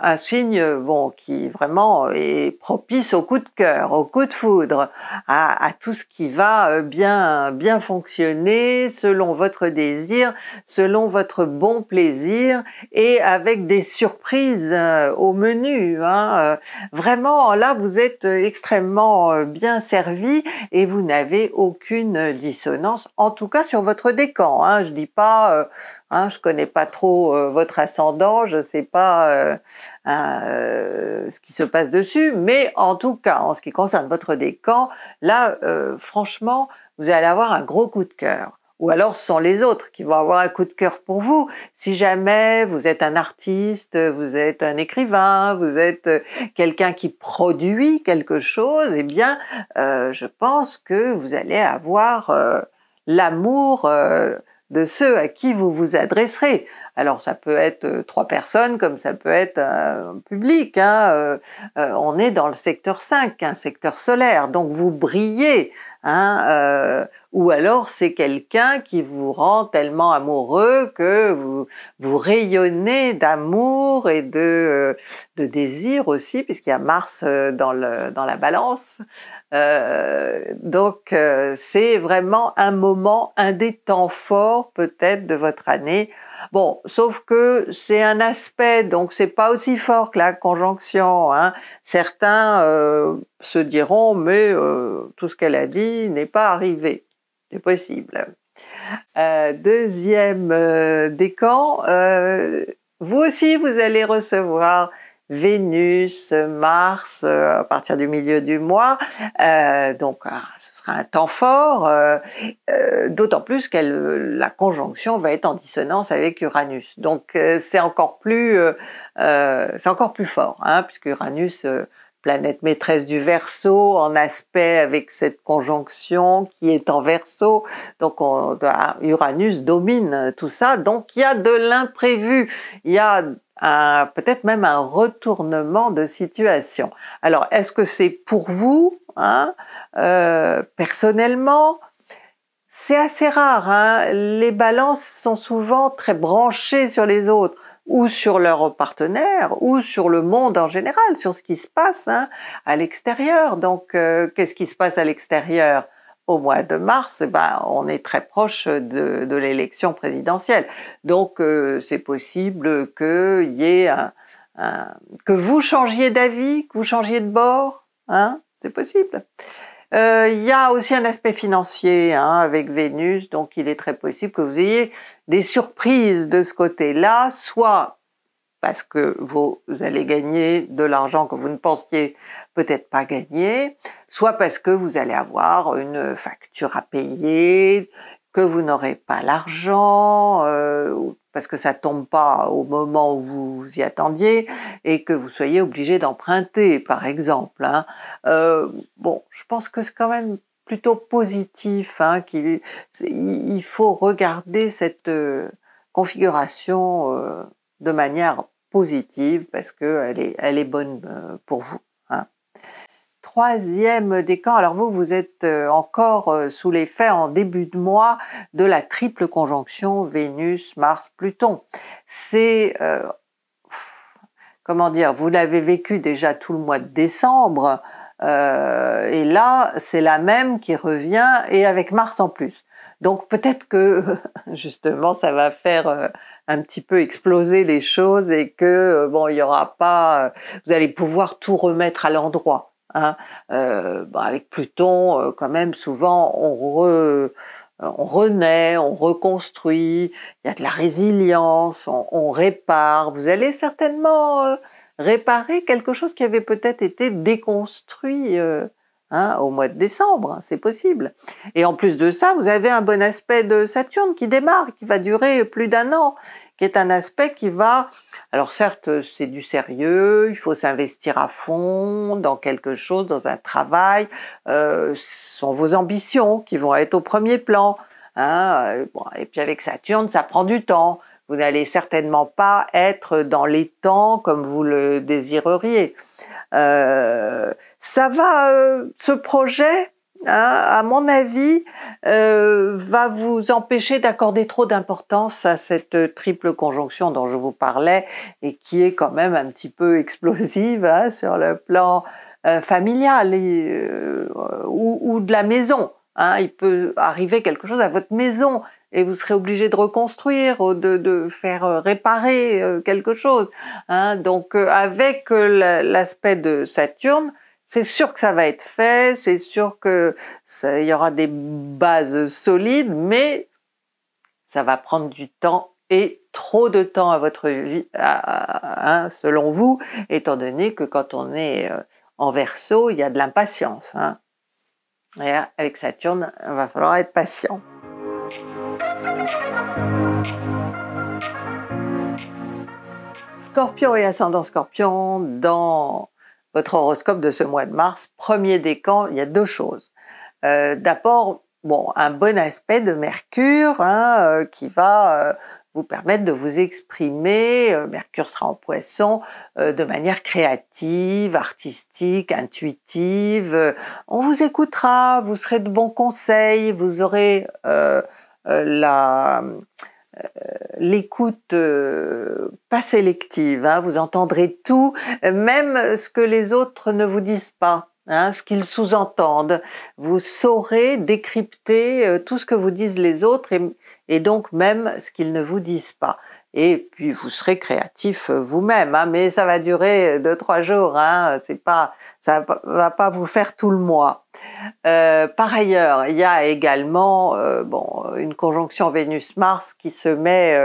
un signe euh, bon qui vraiment euh, est propice au coup de cœur, au coup de foudre, à, tout ce qui va euh, bien bien fonctionner selon votre désir, selon votre bon plaisir et avec des surprises au menu. Hein, vraiment là vous êtes extrêmement bien servi et vous n'avez aucune dissonance, en tout cas sur votre décan. Hein. Je dis pas je hein, je connais pas trop euh, votre ascendant, je sais pas euh, euh, ce qui se passe dessus, mais en tout cas, en ce qui concerne votre décan, là, franchement, vous allez avoir un gros coup de cœur. Ou alors ce sont les autres qui vont avoir un coup de cœur pour vous. Si jamais vous êtes un artiste, vous êtes un écrivain, vous êtes quelqu'un qui produit quelque chose, eh bien, je pense que vous allez avoir l'amour de ceux à qui vous vous adresserez. Alors ça peut être euh, trois personnes comme ça peut être un euh, public. Hein, euh, on est dans le secteur 5, un secteur solaire, donc vous brillez. Hein, ou alors c'est quelqu'un qui vous rend tellement amoureux que vous, rayonnez d'amour et de, désir aussi, puisqu'il y a Mars dans, la balance. donc c'est vraiment un moment, un des temps forts peut-être de votre année Bon, sauf que c'est un aspect, donc c'est pas aussi fort que la conjonction. Hein. Certains euh, se diront, mais euh, tout ce qu'elle a dit n'est pas arrivé. C'est possible. Euh, deuxième décan, vous aussi, vous allez recevoir Vénus, Mars euh, à partir du milieu du mois. Euh, donc ah, ce sera un temps fort, euh, d'autant plus que la conjonction va être en dissonance avec Uranus. Donc c'est encore plus c'est encore plus fort, hein, puisque Uranus planète maîtresse du Verseau en aspect avec cette conjonction qui est en Verseau. Donc Uranus domine tout ça. Donc il y a de l'imprévu, il y a peut-être même un retournement de situation. Alors, est-ce que c'est pour vous, hein, euh, personnellement C'est assez rare. Hein. les balances sont souvent très branchées sur les autres ou sur leur partenaire, ou sur le monde en général, sur ce qui se passe hein, à l'extérieur. Donc, euh, qu'est-ce qui se passe à l'extérieur au mois de mars, eh ben, on est très proche de, l'élection présidentielle. Donc euh, c'est possible que, y ait que vous changiez d'avis, que vous changiez de bord, hein c'est possible. Euh, il y a aussi un aspect financier hein, avec Vénus, donc il est très possible que vous ayez des surprises de ce côté-là, soit parce que vous, allez gagner de l'argent que vous ne pensiez peut-être pas gagner, soit parce que vous allez avoir une facture à payer, que vous n'aurez pas l'argent, euh, parce que ça tombe pas au moment où vous, y attendiez et que vous soyez obligé d'emprunter, par exemple. Hein. Euh, bon, je pense que c'est quand même plutôt positif hein, qu'il il faut regarder cette euh, configuration de manière positive parce qu'elle est, elle est bonne euh, pour vous. Hein. Troisième décan, alors vous, vous êtes euh, encore euh, sous l'effet en début de mois de la triple conjonction Vénus-Mars-Pluton. C'est comment dire, vous l'avez vécu déjà tout le mois de décembre, et là, c'est la même qui revient, et avec Mars en plus. Donc peut-être que, justement, ça va faire un petit peu exploser les choses et que euh, bon, il y aura pas, euh, vous allez pouvoir tout remettre à l'endroit. Hein. Euh, avec Pluton, quand même, souvent on renaît, on reconstruit, il y a de la résilience, on, répare. Vous allez certainement réparer quelque chose qui avait peut-être été déconstruit. Hein, au mois de décembre, hein, c'est possible. Et en plus de ça, vous avez un bon aspect de Saturne qui démarre, qui va durer plus d'un an, qui est un aspect qui va... Alors certes, c'est du sérieux, il faut s'investir à fond dans quelque chose, dans un travail, euh, ce sont vos ambitions qui vont être au premier plan. Hein, euh, et puis avec Saturne, ça prend du temps. Vous n'allez certainement pas être dans les temps comme vous le désireriez. Euh, ça va, euh, ce projet, hein, à mon avis, euh, va vous empêcher d'accorder trop d'importance à cette triple conjonction dont je vous parlais et qui est quand même un petit peu explosive hein, sur le plan familial ou, de la maison. Hein. il peut arriver quelque chose à votre maison et vous serez obligé de reconstruire, de, de faire euh, réparer euh, quelque chose. Hein. Donc euh, avec l'aspect de Saturne, c'est sûr que ça va être fait, c'est sûr qu'il y aura des bases solides, mais ça va prendre du temps et trop de temps à votre vie, hein, selon vous, étant donné que quand on est en verso, il y a de l'impatience. Hein. avec Saturne, il va falloir être patient. Scorpion et ascendant Scorpion, dans votre horoscope de ce mois de mars, premier décan, il y a deux choses. Euh, d'abord, bon, un bon aspect de Mercure hein, euh, qui va euh, vous permettre de vous exprimer. Mercure sera en poisson de manière créative, artistique, intuitive. On vous écoutera, vous serez de bons conseils, vous aurez euh, euh, l'écoute euh, pas sélective. Hein. vous entendrez tout, même ce que les autres ne vous disent pas. Hein, ce qu'ils sous-entendent. Vous saurez décrypter tout ce que vous disent les autres et donc même ce qu'ils ne vous disent pas et puis vous serez créatif euh, vous-même, hein, mais ça va durer euh, deux trois jours, hein, c'est pas, ça va pas vous faire tout le mois. Euh, par ailleurs, il y a également bon une conjonction Vénus-Mars qui se met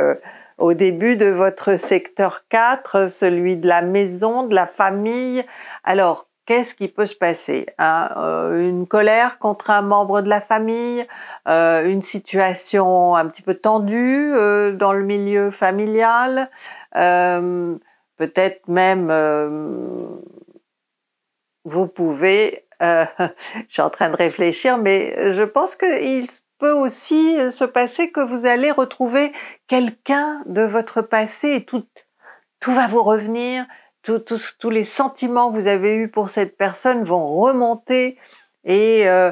au début de votre secteur 4, celui de la maison, de la famille. Alors qu'est-ce qui peut se passer hein, euh, Une colère contre un membre de la famille, euh, une situation un petit peu tendue euh, dans le milieu familial, peut-être même vous pouvez, je suis en train de réfléchir, mais je pense qu'il peut aussi se passer que vous allez retrouver quelqu'un de votre passé et tout va vous revenir, tous les sentiments que vous avez eus pour cette personne vont remonter et, euh,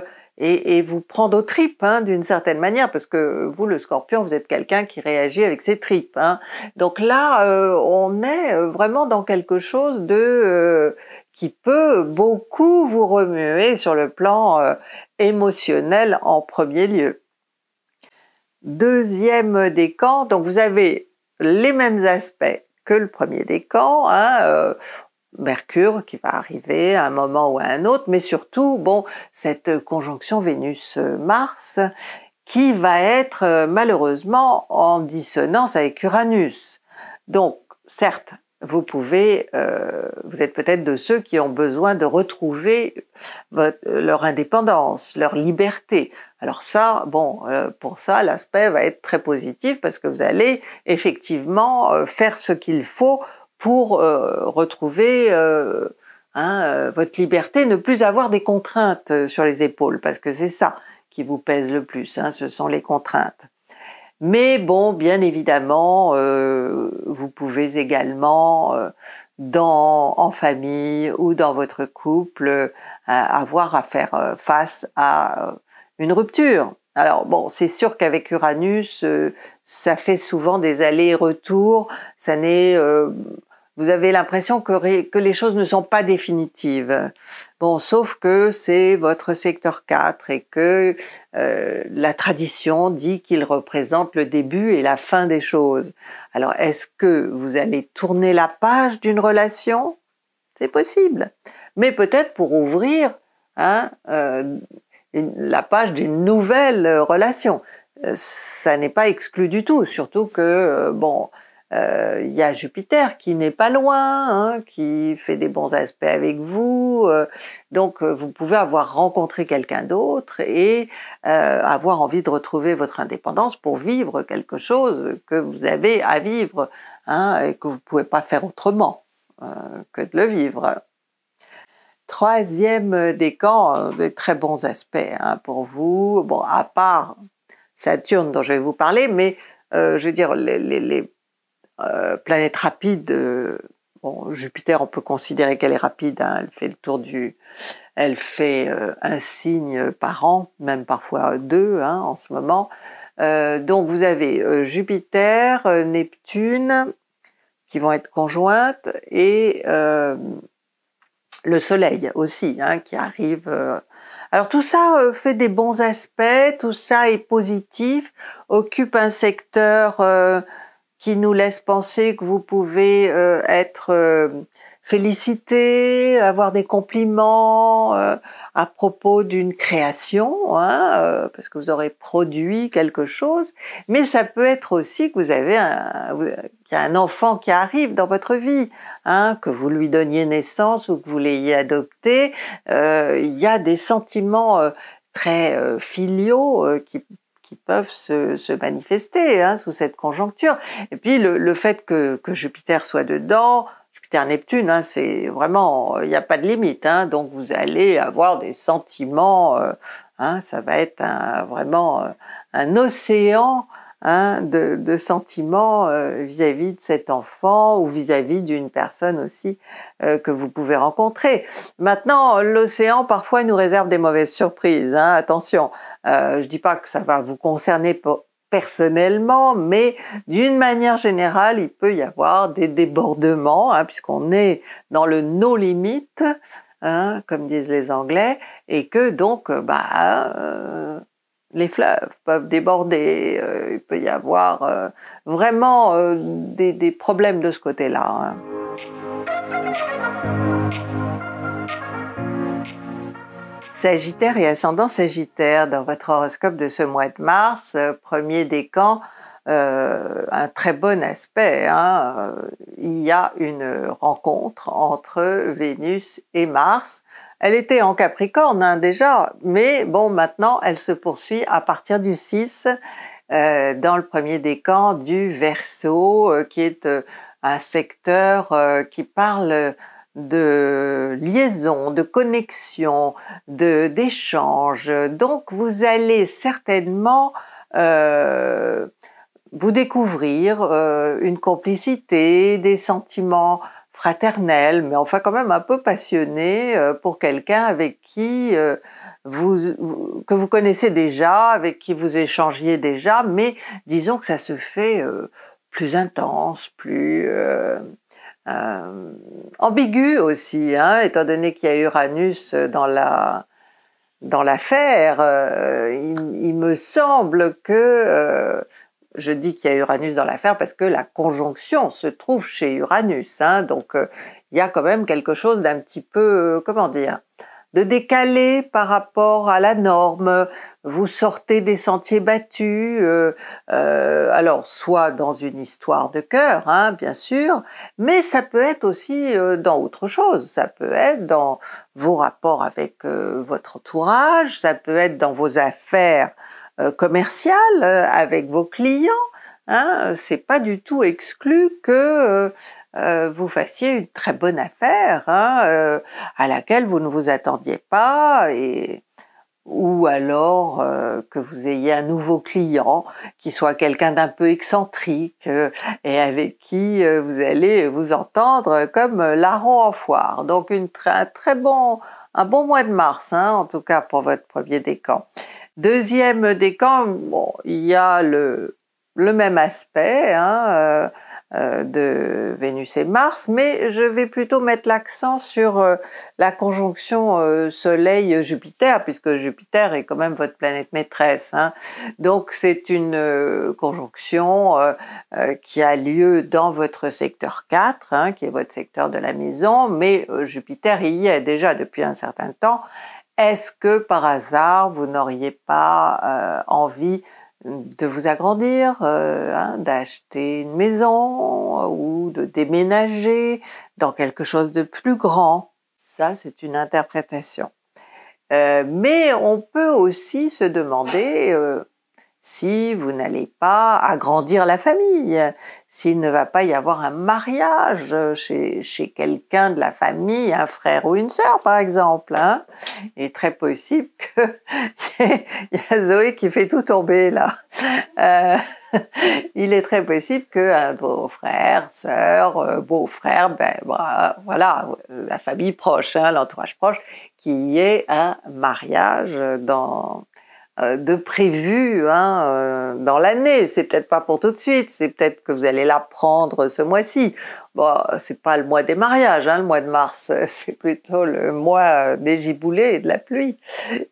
vous prendre aux tripes hein, d'une certaine manière, parce que vous, le scorpion, vous êtes quelqu'un qui réagit avec ses tripes. Hein. Donc là, euh, on est euh, vraiment dans quelque chose de... qui peut beaucoup vous remuer sur le plan émotionnel en premier lieu. Deuxième décan, donc vous avez les mêmes aspects que le premier des camps hein, euh, Mercure qui va arriver à un moment ou à un autre, mais surtout, bon, cette conjonction Vénus-Mars qui va être euh, malheureusement en dissonance avec Uranus. Donc, certes, vous pouvez, euh, vous êtes peut-être de ceux qui ont besoin de retrouver votre, euh, leur indépendance, leur liberté. Alors ça, bon, euh, pour ça, l'aspect va être très positif parce que vous allez effectivement euh, faire ce qu'il faut pour retrouver hein, votre liberté, ne plus avoir des contraintes sur les épaules, parce que c'est ça qui vous pèse le plus, hein, ce sont les contraintes. Mais bon, bien évidemment, euh, vous pouvez également euh, dans, en famille ou dans votre couple euh, avoir à faire face à une rupture. Alors bon, c'est sûr qu'avec Uranus, ça fait souvent des allers-retours. Ça n'est vous avez l'impression que, les choses ne sont pas définitives. Bon, sauf que c'est votre secteur 4 et que euh, la tradition dit qu'il représente le début et la fin des choses. Alors, est-ce que vous allez tourner la page d'une relation C'est possible. Mais peut-être pour ouvrir hein, euh, la page d'une nouvelle relation. Euh, ça n'est pas exclu du tout, surtout que, bon, il euh, y a Jupiter qui n'est pas loin, hein, qui fait des bons aspects avec vous. Euh. donc euh, vous pouvez avoir rencontré quelqu'un d'autre et avoir envie de retrouver votre indépendance pour vivre quelque chose que vous avez à vivre hein, et que vous ne pouvez pas faire autrement que de le vivre. Troisième décan, des très bons aspects hein, pour vous. Bon, à part Saturne dont je vais vous parler, mais je veux dire, les, euh, planète rapide, euh, Jupiter, on peut considérer qu'elle est rapide, hein. elle fait le tour du. Elle fait euh, un signe par an, même parfois deux hein, en ce moment. donc vous avez Jupiter, Neptune, qui vont être conjointes, et le Soleil aussi, hein, qui arrive. Alors tout ça fait des bons aspects, tout ça est positif, occupe un secteur qui nous laisse penser que vous pouvez euh, être euh, félicité, avoir des compliments euh, à propos d'une création, hein, parce que vous aurez produit quelque chose, mais ça peut être aussi que vous avez un, qu'il y a un enfant qui arrive dans votre vie, hein, que vous lui donniez naissance ou que vous l'ayez adopté, il y a des sentiments très filiaux qui qui peuvent se, se manifester hein, sous cette conjoncture. Et puis le, le fait que, Jupiter soit dedans, Jupiter-Neptune, hein, c'est vraiment, il n'y a pas de limite. Hein. donc vous allez avoir des sentiments, euh, ça va être vraiment euh, un océan de, sentiments vis à -vis de cet enfant ou vis-à-vis d'une personne aussi euh, que vous pouvez rencontrer. Maintenant, l'océan parfois nous réserve des mauvaises surprises, attention euh, je ne dis pas que ça va vous concerner personnellement, mais d'une manière générale, il peut y avoir des débordements, hein, puisqu'on est dans le no limite hein, comme disent les Anglais, et que donc, euh, bah, euh, les fleuves peuvent déborder, il peut y avoir vraiment des, problèmes de ce côté-là. Hein. Sagittaire et ascendant Sagittaire, dans votre horoscope de ce mois de mars, euh, premier décan, camps, euh, un très bon aspect. Hein, euh, il y a une rencontre entre Vénus et Mars. Elle était en Capricorne hein, déjà, mais bon, maintenant elle se poursuit à partir du 6 dans le premier décan du Verseau, qui est un secteur qui parle de liaison, de connexion, de d'échange. Donc vous allez certainement euh, vous découvrir euh, une complicité, des sentiments fraternels, mais enfin quand même un peu passionnés euh, pour quelqu'un avec qui vous, que vous connaissez déjà, avec qui vous échangiez déjà, mais disons que ça se fait plus intense, plus euh, ambigu aussi, hein, étant donné qu'il y a Uranus dans la dans l'affaire. Euh, il, me semble que euh, je dis qu'il y a Uranus dans l'affaire parce que la conjonction se trouve chez Uranus, hein, donc il y a quand même quelque chose d'un petit peu comment dire de décaler par rapport à la norme. Vous sortez des sentiers battus, euh, euh, alors soit dans une histoire de cœur, hein, bien sûr, mais ça peut être aussi euh, dans autre chose. Ça peut être dans vos rapports avec votre entourage, ça peut être dans vos affaires commerciales avec vos clients. Hein, c'est pas du tout exclu que euh, vous fassiez une très bonne affaire hein, euh, à laquelle vous ne vous attendiez pas et ou alors euh, que vous ayez un nouveau client qui soit quelqu'un d'un peu excentrique et avec qui vous allez vous entendre comme larron en foire. Donc une un très bon, un bon mois de mars, hein, en tout cas pour votre premier décan. Deuxième décan, bon, il y a le, le même aspect. Hein, euh, de Vénus et Mars, mais je vais plutôt mettre l'accent sur euh, la conjonction euh, Soleil-Jupiter, puisque Jupiter est quand même votre planète maîtresse. Hein. Donc c'est une conjonction qui a lieu dans votre secteur 4, hein, qui est votre secteur de la maison, mais Jupiter y est déjà depuis un certain temps. Est-ce que par hasard, vous n'auriez pas envie de vous agrandir, euh, hein, d'acheter une maison euh, ou de déménager dans quelque chose de plus grand. Ça, c'est une interprétation. Euh, mais on peut aussi se demander si vous n'allez pas agrandir la famille, s'il ne va pas y avoir un mariage chez, quelqu'un de la famille, un frère ou une sœur par exemple. Il hein. est très possible qu'il y a Zoé qui fait tout tomber là. Euh, il est très possible qu'un beau-frère, sœur, euh, beau-frère, ben bah, voilà, la famille proche, hein, l'entourage proche, qu'il y ait un mariage dans euh, de prévu hein, euh, dans l'année. C'est peut-être pas pour tout de suite, c'est peut-être que vous allez l'apprendre ce mois-ci. Bon, c'est pas le mois des mariages, hein, le mois de mars, c'est plutôt le mois des giboulées et de la pluie.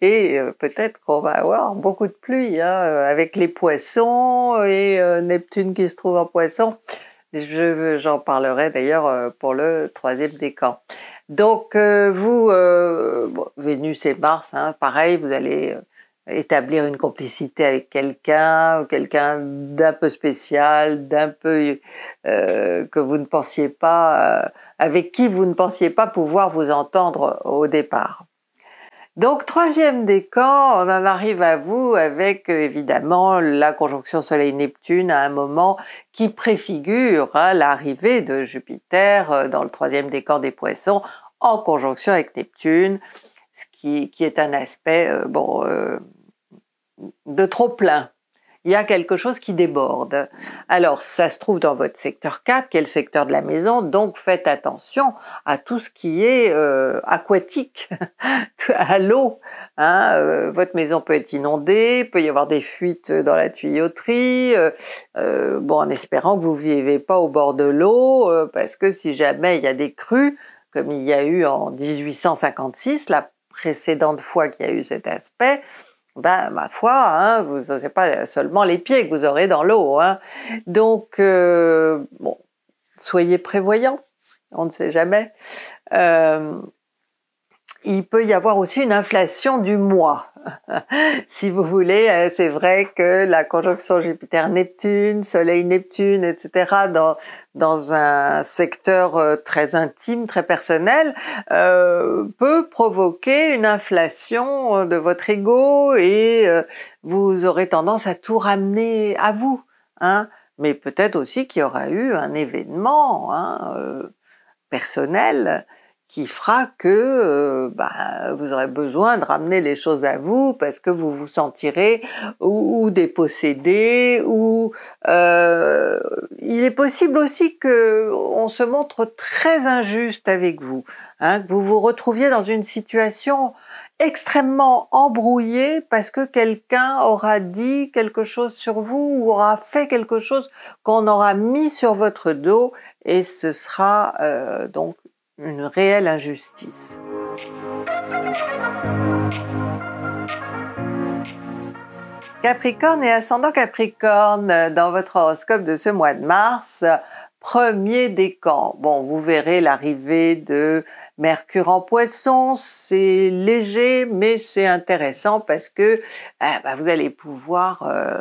Et euh, peut-être qu'on va avoir beaucoup de pluie hein, avec les poissons et Neptune qui se trouve en poisson. J'en parlerai d'ailleurs pour le troisième décan. Donc vous, Vénus et Mars, pareil, vous allez établir une complicité avec quelqu'un, ou quelqu'un d'un peu spécial, d'un peu euh, que vous ne pensiez pas, euh, avec qui vous ne pensiez pas pouvoir vous entendre au départ. Donc troisième décan, on en arrive à vous avec euh, évidemment la conjonction Soleil-Neptune à un moment qui préfigure hein, l'arrivée de Jupiter euh, dans le troisième décan des Poissons en conjonction avec Neptune, ce qui, qui est un aspect euh, bon de trop plein. Il y a quelque chose qui déborde. Alors, ça se trouve dans votre secteur 4, quel secteur de la maison, donc faites attention à tout ce qui est euh, aquatique, à l'eau. Hein, euh, votre maison peut être inondée, peut y avoir des fuites dans la tuyauterie, euh, bon, en espérant que vous ne vivez pas au bord de l'eau, parce que si jamais il y a des crues, comme il y a eu en 1856, la précédente fois qu'il y a eu cet aspect, ben, ma foi, hein, vous pas seulement les pieds que vous aurez dans l'eau. Hein. Donc, euh, bon, soyez prévoyants, on ne sait jamais. Euh, il peut y avoir aussi une inflation du mois. si vous voulez, euh, c'est vrai que la conjonction Jupiter-Neptune, Soleil-Neptune, etc., dans, dans un secteur euh, très intime, très personnel, euh, peut provoquer une inflation de votre ego et vous aurez tendance à tout ramener à vous. Hein, mais peut-être aussi qu'il y aura eu un événement hein, personnel qui fera que euh, bah, vous aurez besoin de ramener les choses à vous parce que vous vous sentirez ou, dépossédé ou euh, il est possible aussi que on se montre très injuste avec vous, hein, que vous vous retrouviez dans une situation extrêmement embrouillée parce que quelqu'un aura dit quelque chose sur vous ou aura fait quelque chose qu'on aura mis sur votre dos et ce sera euh, donc une réelle injustice. Capricorne et ascendant Capricorne dans votre horoscope de ce mois de mars, premier décan. Bon, vous verrez l'arrivée de Mercure en poisson, c'est léger mais c'est intéressant parce que eh ben, vous allez pouvoir euh,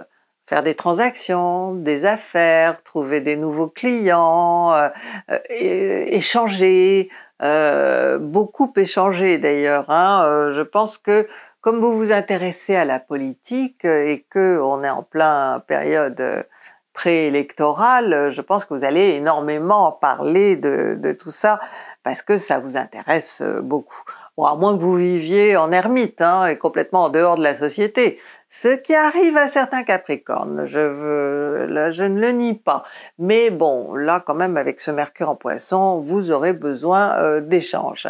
des transactions, des affaires, trouver des nouveaux clients, euh, euh, échanger, euh, beaucoup échanger d'ailleurs. Hein. Je pense que comme vous vous intéressez à la politique et que on est en plein période préélectorale, je pense que vous allez énormément parler de tout ça parce que ça vous intéresse beaucoup. Bon, à moins que vous viviez en ermite hein, et complètement en dehors de la société. Ce qui arrive à certains Capricornes, je, veux, je ne le nie pas. Mais bon, là quand même avec ce Mercure en poisson, vous aurez besoin euh, d'échanges.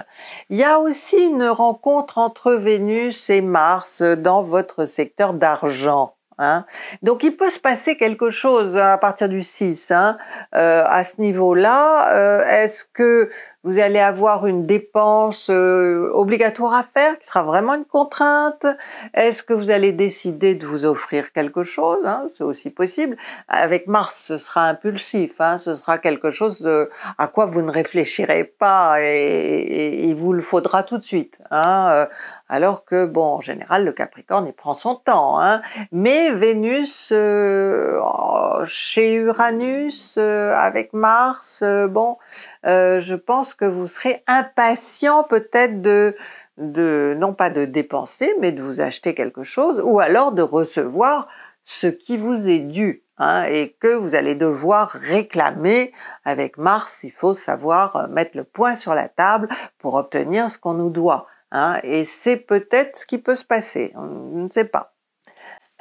Il y a aussi une rencontre entre Vénus et Mars dans votre secteur d'argent. Hein Donc il peut se passer quelque chose à partir du 6 hein, euh, à ce niveau-là. Euh, est-ce que vous allez avoir une dépense euh, obligatoire à faire qui sera vraiment une contrainte Est-ce que vous allez décider de vous offrir quelque chose hein C'est aussi possible. Avec Mars, ce sera impulsif, hein. ce sera quelque chose à quoi vous ne réfléchirez pas et, il vous le faudra tout de suite. Hein euh, alors que, bon, en général, le Capricorne, y prend son temps. Hein. Mais Vénus, euh, oh, chez Uranus, avec Mars, bon, je pense que vous serez impatient peut-être de, de, non pas de dépenser, mais de vous acheter quelque chose, ou alors de recevoir ce qui vous est dû, hein, et que vous allez devoir réclamer. Avec Mars, il faut savoir euh, mettre le point sur la table pour obtenir ce qu'on nous doit. Hein, et c'est peut-être ce qui peut se passer, on ne sait pas.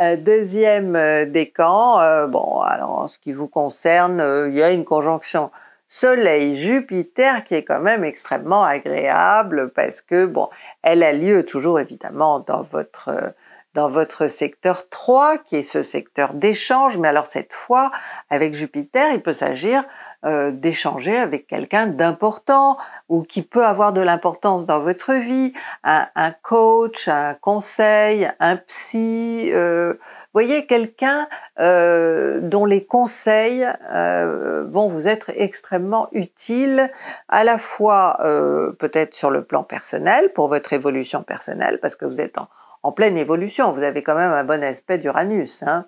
Euh, deuxième euh, décan, bon, alors en ce qui vous concerne, il y a une conjonction Soleil, Jupiter, qui est quand même extrêmement agréable parce que, bon, elle a lieu toujours évidemment dans votre, euh, dans votre secteur 3, qui est ce secteur d'échange, mais alors cette fois, avec Jupiter, il peut s'agir euh, d'échanger avec quelqu'un d'important ou qui peut avoir de l'importance dans votre vie, un, coach, un conseil, un psy, euh, voyez quelqu'un euh, dont les conseils euh, vont vous être extrêmement utiles, à la fois euh, peut-être sur le plan personnel, pour votre évolution personnelle, parce que vous êtes en, pleine évolution, vous avez quand même un bon aspect d'Uranus. Hein.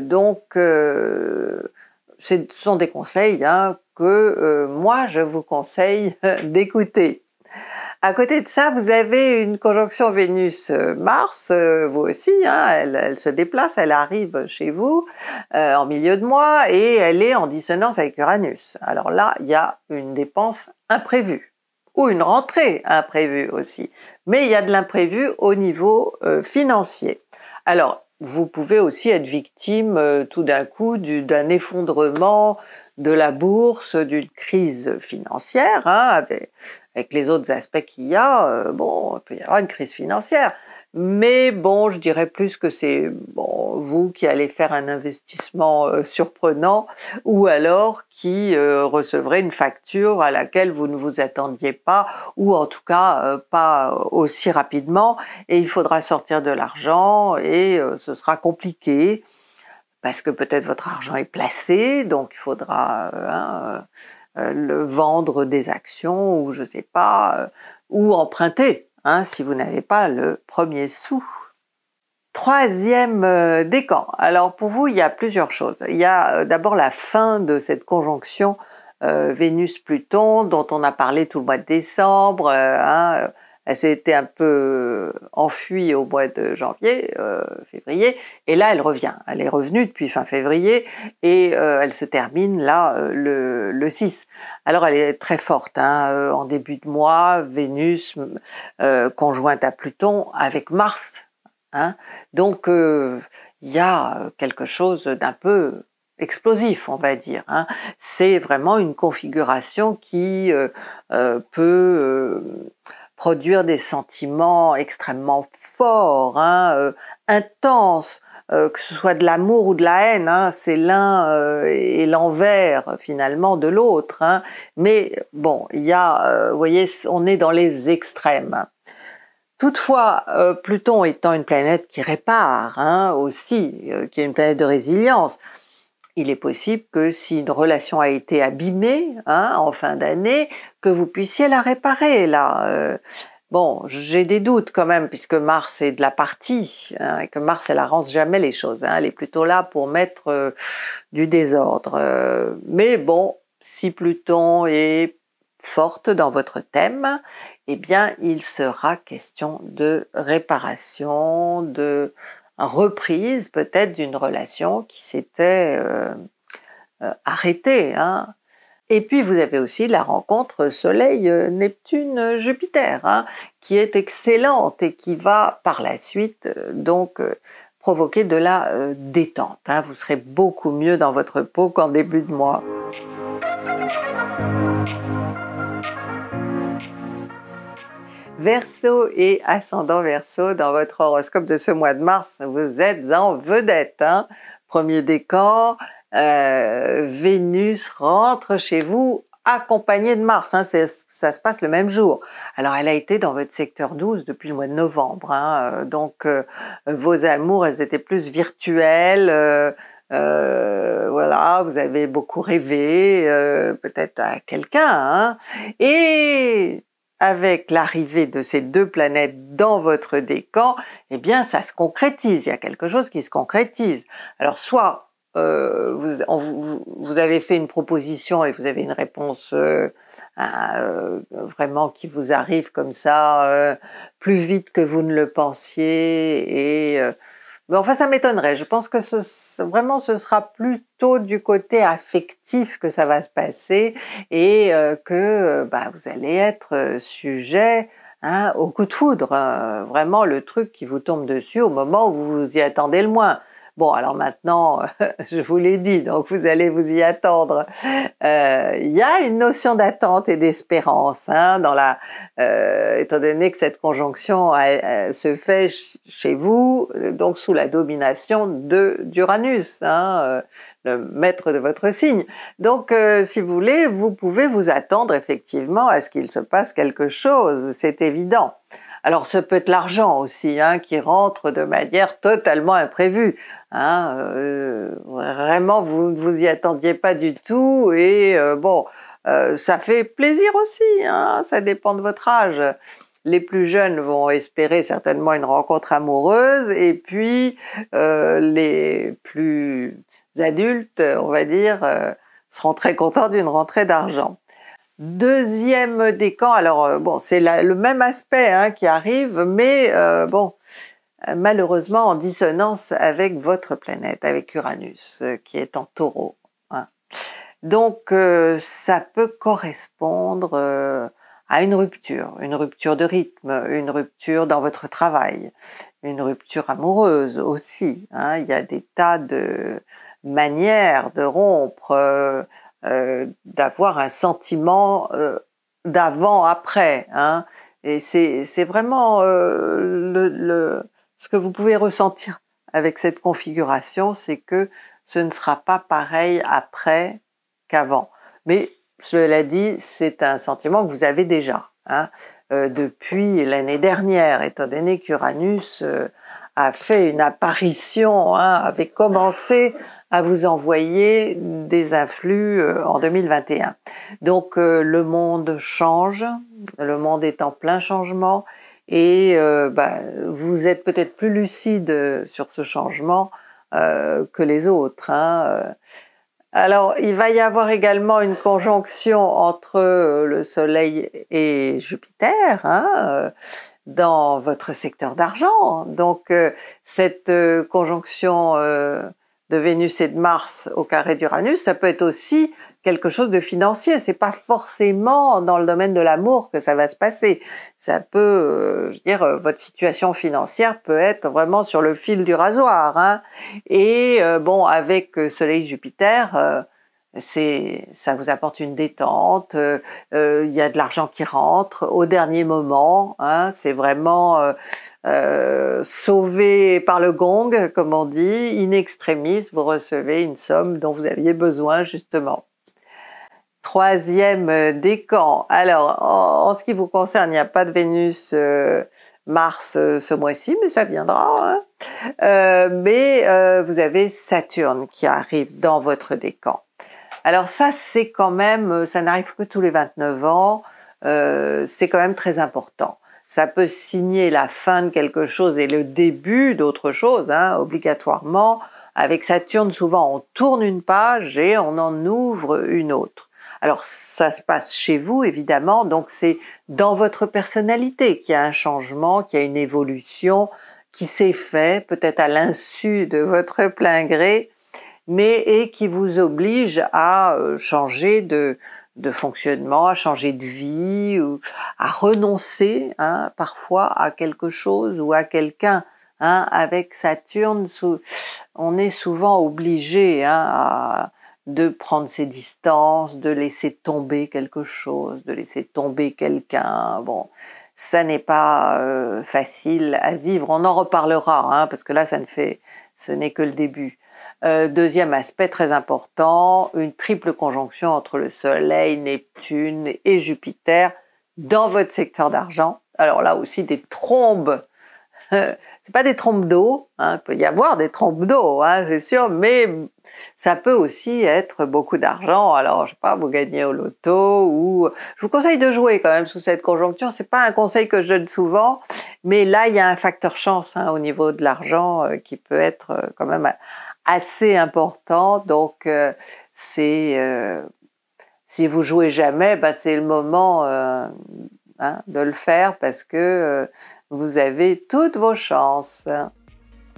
donc, ce sont des conseils hein, que moi, je vous conseille d'écouter. À côté de ça, vous avez une conjonction Vénus-Mars, euh, vous aussi, hein, elle, se déplace, elle arrive chez vous euh, en milieu de mois et elle est en dissonance avec Uranus. Alors là, il y a une dépense imprévue ou une rentrée imprévue aussi. Mais il y a de l'imprévu au niveau euh, financier. Alors, vous pouvez aussi être victime tout d'un coup d'un effondrement de la bourse, d'une crise financière, hein, avec les autres aspects qu'il y a, euh, bon, il peut y avoir une crise financière. Mais bon, je dirais plus que c'est bon, vous qui allez faire un investissement euh, surprenant ou alors qui euh, recevrez une facture à laquelle vous ne vous attendiez pas ou en tout cas pas aussi rapidement et il faudra sortir de l'argent et ce sera compliqué parce que peut-être votre argent est placé, donc il faudra... Hein, euh, le vendre des actions ou je sais pas, euh, ou emprunter, hein, si vous n'avez pas le premier sou. Troisième euh, décan. Alors pour vous, il y a plusieurs choses. Il y a d'abord la fin de cette conjonction Vénus-Pluton dont on a parlé tout le mois de décembre. Hein, elle s'était un peu enfuie au mois de janvier, euh, février, et là elle revient. Elle est revenue depuis fin février et euh, elle se termine là euh, le, le, 6. Alors elle est très forte. Hein, en début de mois, Vénus conjointe à Pluton avec Mars. Hein. donc il y a quelque chose d'un peu explosif, on va dire. Hein. C'est vraiment une configuration qui peut produire des sentiments extrêmement forts, hein, euh, intenses, euh, que ce soit de l'amour ou de la haine, hein, c'est l'un euh, et l'envers finalement de l'autre. Hein. Mais bon, il a, vous voyez, on est dans les extrêmes. Toutefois, Pluton étant une planète qui répare aussi, qui est une planète de résilience, il est possible que si une relation a été abîmée hein, en fin d'année, que vous puissiez la réparer là. Euh, bon, j'ai des doutes quand même puisque Mars est de la partie, hein, et que Mars elle arrange jamais les choses. Hein, elle est plutôt là pour mettre euh, du désordre. Euh, mais bon, si Pluton est forte dans votre thème, eh bien il sera question de réparation, de reprise peut-être d'une relation qui s'était euh, euh, arrêtée. Hein. Et puis vous avez aussi la rencontre Soleil-Neptune-Jupiter, hein, qui est excellente et qui va par la suite euh, donc provoquer de la détente. Hein. Vous serez beaucoup mieux dans votre peau qu'en début de mois. Verseau et ascendant Verseau, dans votre horoscope de ce mois de mars, vous êtes en vedette. Hein Premier décor, euh, Vénus rentre chez vous accompagnée de Mars, hein. ça se passe le même jour. Alors elle a été dans votre secteur 12 depuis le mois de novembre, hein. euh, donc euh, vos amours, elles étaient plus virtuelles, voilà, vous avez beaucoup rêvé, peut-être à quelqu'un, hein. et avec l'arrivée de ces deux planètes dans votre décan, eh bien ça se concrétise, il y a quelque chose qui se concrétise. Alors soit euh, vous, avez fait une proposition et vous avez une réponse euh, euh, vraiment qui vous arrive comme ça plus vite que vous ne le pensiez et mais enfin, ça m'étonnerait. Je pense que ce, vraiment, ce sera plutôt du côté affectif que ça va se passer et euh, que euh, bah, vous allez être euh, sujet hein, au coup de foudre. Vraiment, le truc qui vous tombe dessus au moment où vous vous y attendez le moins. Bon, alors maintenant, euh, je vous l'ai dit, donc vous allez vous y attendre. Euh, il y a une notion d'attente et d'espérance, hein, dans la, euh, étant donné que cette conjonction se fait chez vous, donc sous la domination de d'Uranus. Hein, le maître de votre signe. Donc, si vous voulez, vous pouvez vous attendre effectivement à ce qu'il se passe quelque chose, c'est évident. Alors ce peut être l'argent aussi hein, qui rentre de manière totalement imprévue. Hein, euh, vraiment, vous ne vous y attendiez pas du tout et euh, bon, euh, ça fait plaisir aussi, hein, ça dépend de votre âge. Les plus jeunes vont espérer certainement une rencontre amoureuse et puis les plus adultes, on va dire, seront très contents d'une rentrée d'argent. Deuxième décan, alors euh, bon, c'est le même aspect hein, qui arrive, mais euh, bon, malheureusement en dissonance avec votre planète, avec Uranus, euh, qui est en taureau. Hein. Donc ça peut correspondre à une rupture, une rupture de rythme, une rupture dans votre travail, une rupture amoureuse aussi. Hein. Il y a des tas de manières de rompre, euh, d'avoir un sentiment euh, d'avant-après. Hein. Et c'est vraiment euh, ce que vous pouvez ressentir avec cette configuration, c'est que ce ne sera pas pareil après qu'avant. Mais cela dit, c'est un sentiment que vous avez déjà hein, depuis l'année dernière, étant donné qu'Uranus a fait une apparition, hein, avait commencé à vous envoyer des influx euh, en 2021. Donc euh, le monde change, le monde est en plein changement et euh, bah, vous êtes peut-être plus lucide sur ce changement que les autres. Hein, Alors, il va y avoir également une conjonction entre le Soleil et Jupiter hein, dans votre secteur d'argent. Donc, cette conjonction de Vénus et de Mars au carré d'Uranus, ça peut être aussi quelque chose de financier. C'est pas forcément dans le domaine de l'amour que ça va se passer. Ça peut, euh, je veux dire, euh, votre situation financière peut être vraiment sur le fil du rasoir. Hein. Et euh, bon, avec Soleil Jupiter, c'est ça vous apporte une détente. Euh, euh, il y a de l'argent qui rentre au dernier moment. Hein. c'est vraiment euh, sauvé par le gong, comme on dit, in extremis. Vous recevez une somme dont vous aviez besoin justement. Troisième décan. Alors, en, ce qui vous concerne, il n'y a pas de Vénus Mars ce mois-ci, mais ça viendra. Hein. mais vous avez Saturne qui arrive dans votre décan. Alors ça, c'est quand même, euh, ça n'arrive que tous les 29 ans, euh, c'est quand même très important. Ça peut signer la fin de quelque chose et le début d'autre chose, hein, obligatoirement. Avec Saturne, souvent, on tourne une page et on en ouvre une autre. Alors ça se passe chez vous évidemment, donc c'est dans votre personnalité qu'il y a un changement, qu'il y a une évolution qui s'est fait peut-être à l'insu de votre plein gré mais et qui vous oblige à euh, changer de, fonctionnement, à changer de vie, ou à renoncer hein, parfois à quelque chose ou à quelqu'un. Hein, avec Saturne, on est souvent obligé hein, de prendre ses distances, de laisser tomber quelque chose, de laisser tomber quelqu'un. Bon, ça n'est pas euh, facile à vivre. On en reparlera, hein, parce que là, ça ne fait, ce n'est que le début. Euh, deuxième aspect très important, une triple conjonction entre le Soleil, Neptune et Jupiter dans votre secteur d'argent. Alors là aussi des trombes. c'est pas des trombes d'eau, hein. il peut y avoir des trombes d'eau, hein, c'est sûr, mais ça peut aussi être beaucoup d'argent. Alors, je sais pas, vous gagnez au loto ou je vous conseille de jouer quand même sous cette conjoncture. C'est pas un conseil que je donne souvent, mais là il y a un facteur chance hein, au niveau de l'argent euh, qui peut être euh, quand même assez important. Donc, euh, c'est euh, si vous jouez jamais, bah, c'est le moment euh, hein, de le faire parce que vous avez toutes vos chances.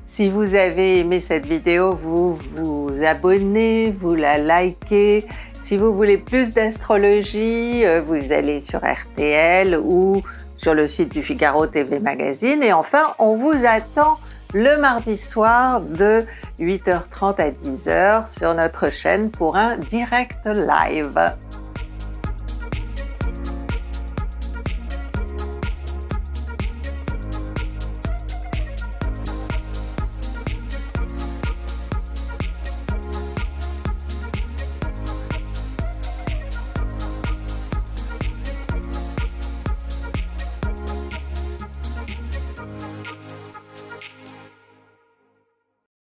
Si vous avez aimé cette vidéo, vous vous abonnez, vous la likez. Si vous voulez plus d'astrologie, vous allez sur RTL ou sur le site du Figaro TV Magazine. Et enfin, on vous attend le mardi soir de 8h30 à 10h sur notre chaîne pour un direct live.